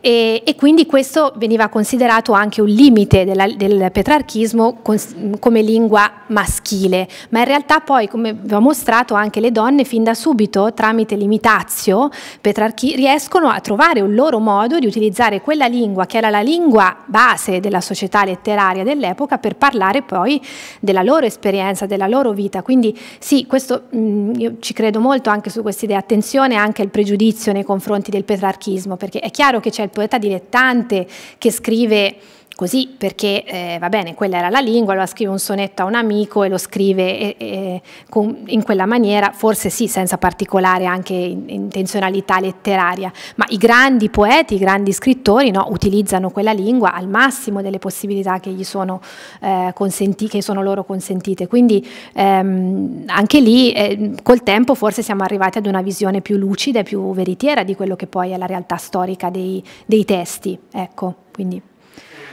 e, e quindi questo veniva considerato anche un limite della, del petrarchismo con, come lingua maschile, ma in realtà poi come vi ho mostrato anche le donne fin da subito tramite l'imitazio petrarchi riescono a trovare un loro modo di utilizzare quella lingua che era la lingua base della società società letteraria dell'epoca per parlare poi della loro esperienza, della loro vita. Quindi sì, questo, mh, mm, io ci credo molto anche su questa idea, attenzione anche al pregiudizio nei confronti del petrarchismo, perché è chiaro che c'è il poeta dilettante che scrive così perché eh, va bene, quella era la lingua, allora scrive un sonetto a un amico e lo scrive e, e, con, in quella maniera, forse sì, senza particolare anche intenzionalità letteraria, ma i grandi poeti, i grandi scrittori no, utilizzano quella lingua al massimo delle possibilità che, gli sono, eh, consenti, che sono loro consentite. Quindi ehm, anche lì eh, col tempo forse siamo arrivati ad una visione più lucida e più veritiera di quello che poi è la realtà storica dei, dei testi. Ecco, quindi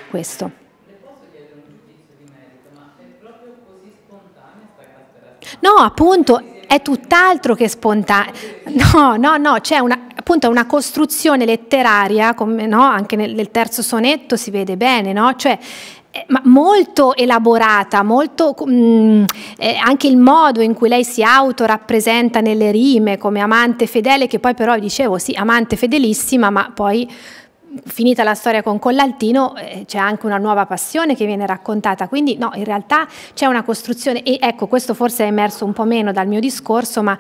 questo. No, appunto, è tutt'altro che spontaneo. No, no, no, c'è una, appunto una costruzione letteraria, come, no? anche nel, nel, terzo sonetto si vede bene, no? cioè, eh, molto elaborata, molto, mh, mm, eh, anche il modo in cui lei si autorappresenta nelle rime come amante fedele, che poi però dicevo sì, amante fedelissima, ma poi finita la storia con Collaltino eh, c'è anche una nuova passione che viene raccontata, quindi no, in realtà c'è una costruzione e ecco, questo forse è emerso un po' meno dal mio discorso, ma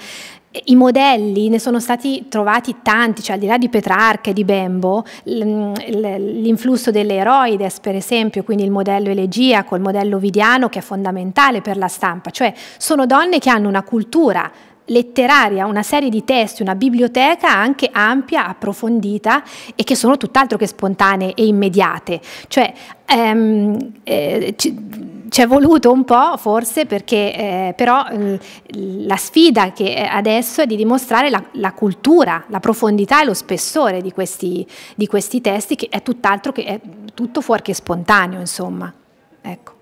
eh, i modelli ne sono stati trovati tanti, cioè al di là di Petrarca e di Bembo, mm, l'influsso delle Eroides, per esempio, quindi il modello elegiaco, il modello vidiano che è fondamentale per la stampa, cioè sono donne che hanno una cultura letteraria, una serie di testi, una biblioteca anche ampia, approfondita e che sono tutt'altro che spontanee e immediate. Cioè, ehm, eh, ci è voluto un po' forse perché eh, però eh, la sfida che adesso è di dimostrare la, la, cultura, la profondità e lo spessore di questi, di questi testi che è tutt'altro che è tutto fuorché spontaneo insomma. Ecco.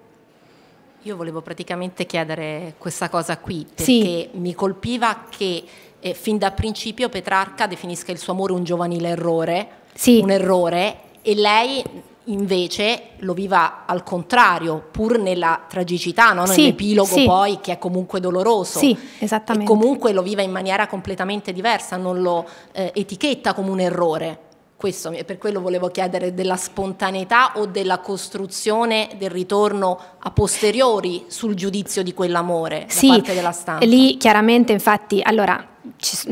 Io volevo praticamente chiedere questa cosa qui, perché sì. mi colpiva che eh, fin da principio Petrarca definisca il suo amore un giovanile errore, sì. un errore, e lei invece lo viva al contrario, pur nella tragicità, no? sì, nell'epilogo sì. poi che è comunque doloroso. Sì, esattamente. E comunque lo viva in maniera completamente diversa, non lo eh, etichetta come un errore questo, per quello volevo chiedere della spontaneità o della costruzione del ritorno a posteriori sul giudizio di quell'amore sì, da parte della stampa. Lì chiaramente infatti, allora,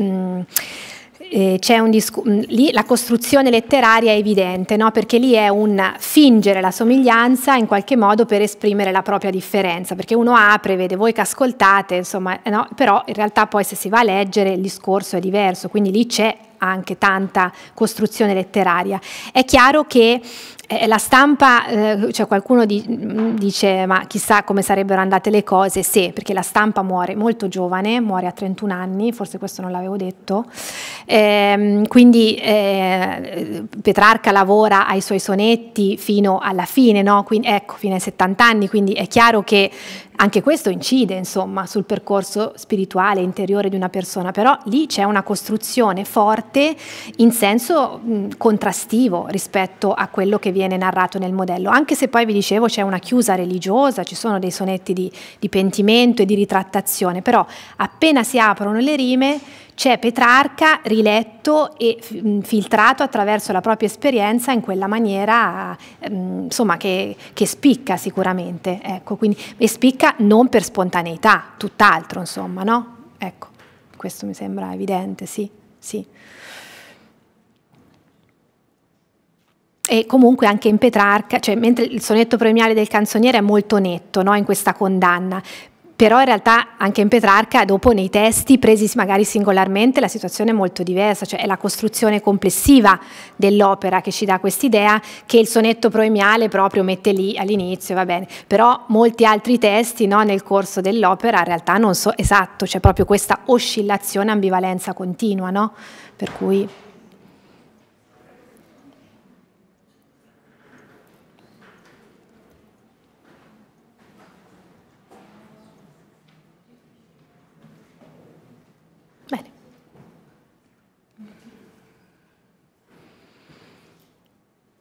mm, eh, c'è un eh, lì la costruzione letteraria è evidente, no? perché lì è un fingere la somiglianza in qualche modo per esprimere la propria differenza, perché uno apre, vede voi che ascoltate, insomma, eh, no? però in realtà poi se si va a leggere il discorso è diverso, quindi lì c'è anche tanta costruzione letteraria. È chiaro che eh, la stampa, eh, cioè qualcuno mm, dice ma chissà come sarebbero andate le cose se, perché la stampa muore molto giovane, muore a 31 anni, forse questo non l'avevo detto, ehm, quindi eh, Petrarca lavora ai suoi sonetti fino alla fine, no? quindi, ecco, fino ai 70 anni, quindi è chiaro che anche questo incide, insomma, sul percorso spirituale interiore di una persona, però lì c'è una costruzione forte in senso mh, contrastivo rispetto a quello che viene narrato nel modello, anche se poi vi dicevo c'è una chiusa religiosa, ci sono dei sonetti di, di pentimento e di ritrattazione, però appena si aprono le rime c'è Petrarca riletto e mm, filtrato attraverso la propria esperienza in quella maniera mm, insomma, che, che spicca sicuramente, ecco, quindi, e spicca non per spontaneità, tutt'altro insomma, no? Ecco, questo mi sembra evidente, sì, sì. E comunque anche in Petrarca, cioè mentre il sonetto premiale del canzoniere è molto netto no, in questa condanna, però in realtà anche in Petrarca, dopo nei testi presi magari singolarmente, la situazione è molto diversa, cioè è la costruzione complessiva dell'opera che ci dà quest'idea che il sonetto proemiale proprio mette lì all'inizio, va bene, però molti altri testi no, nel corso dell'opera in realtà non so esatto, c'è cioè proprio questa oscillazione, ambivalenza continua, no? Per cui...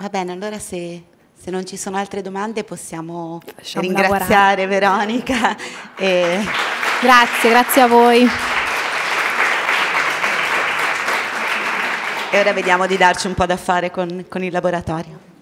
Va bene, allora se, se non ci sono altre domande possiamo Facciamo ringraziare lavorare. Veronica. E... Grazie, grazie a voi. E ora vediamo di darci un po' da fare con, con il laboratorio.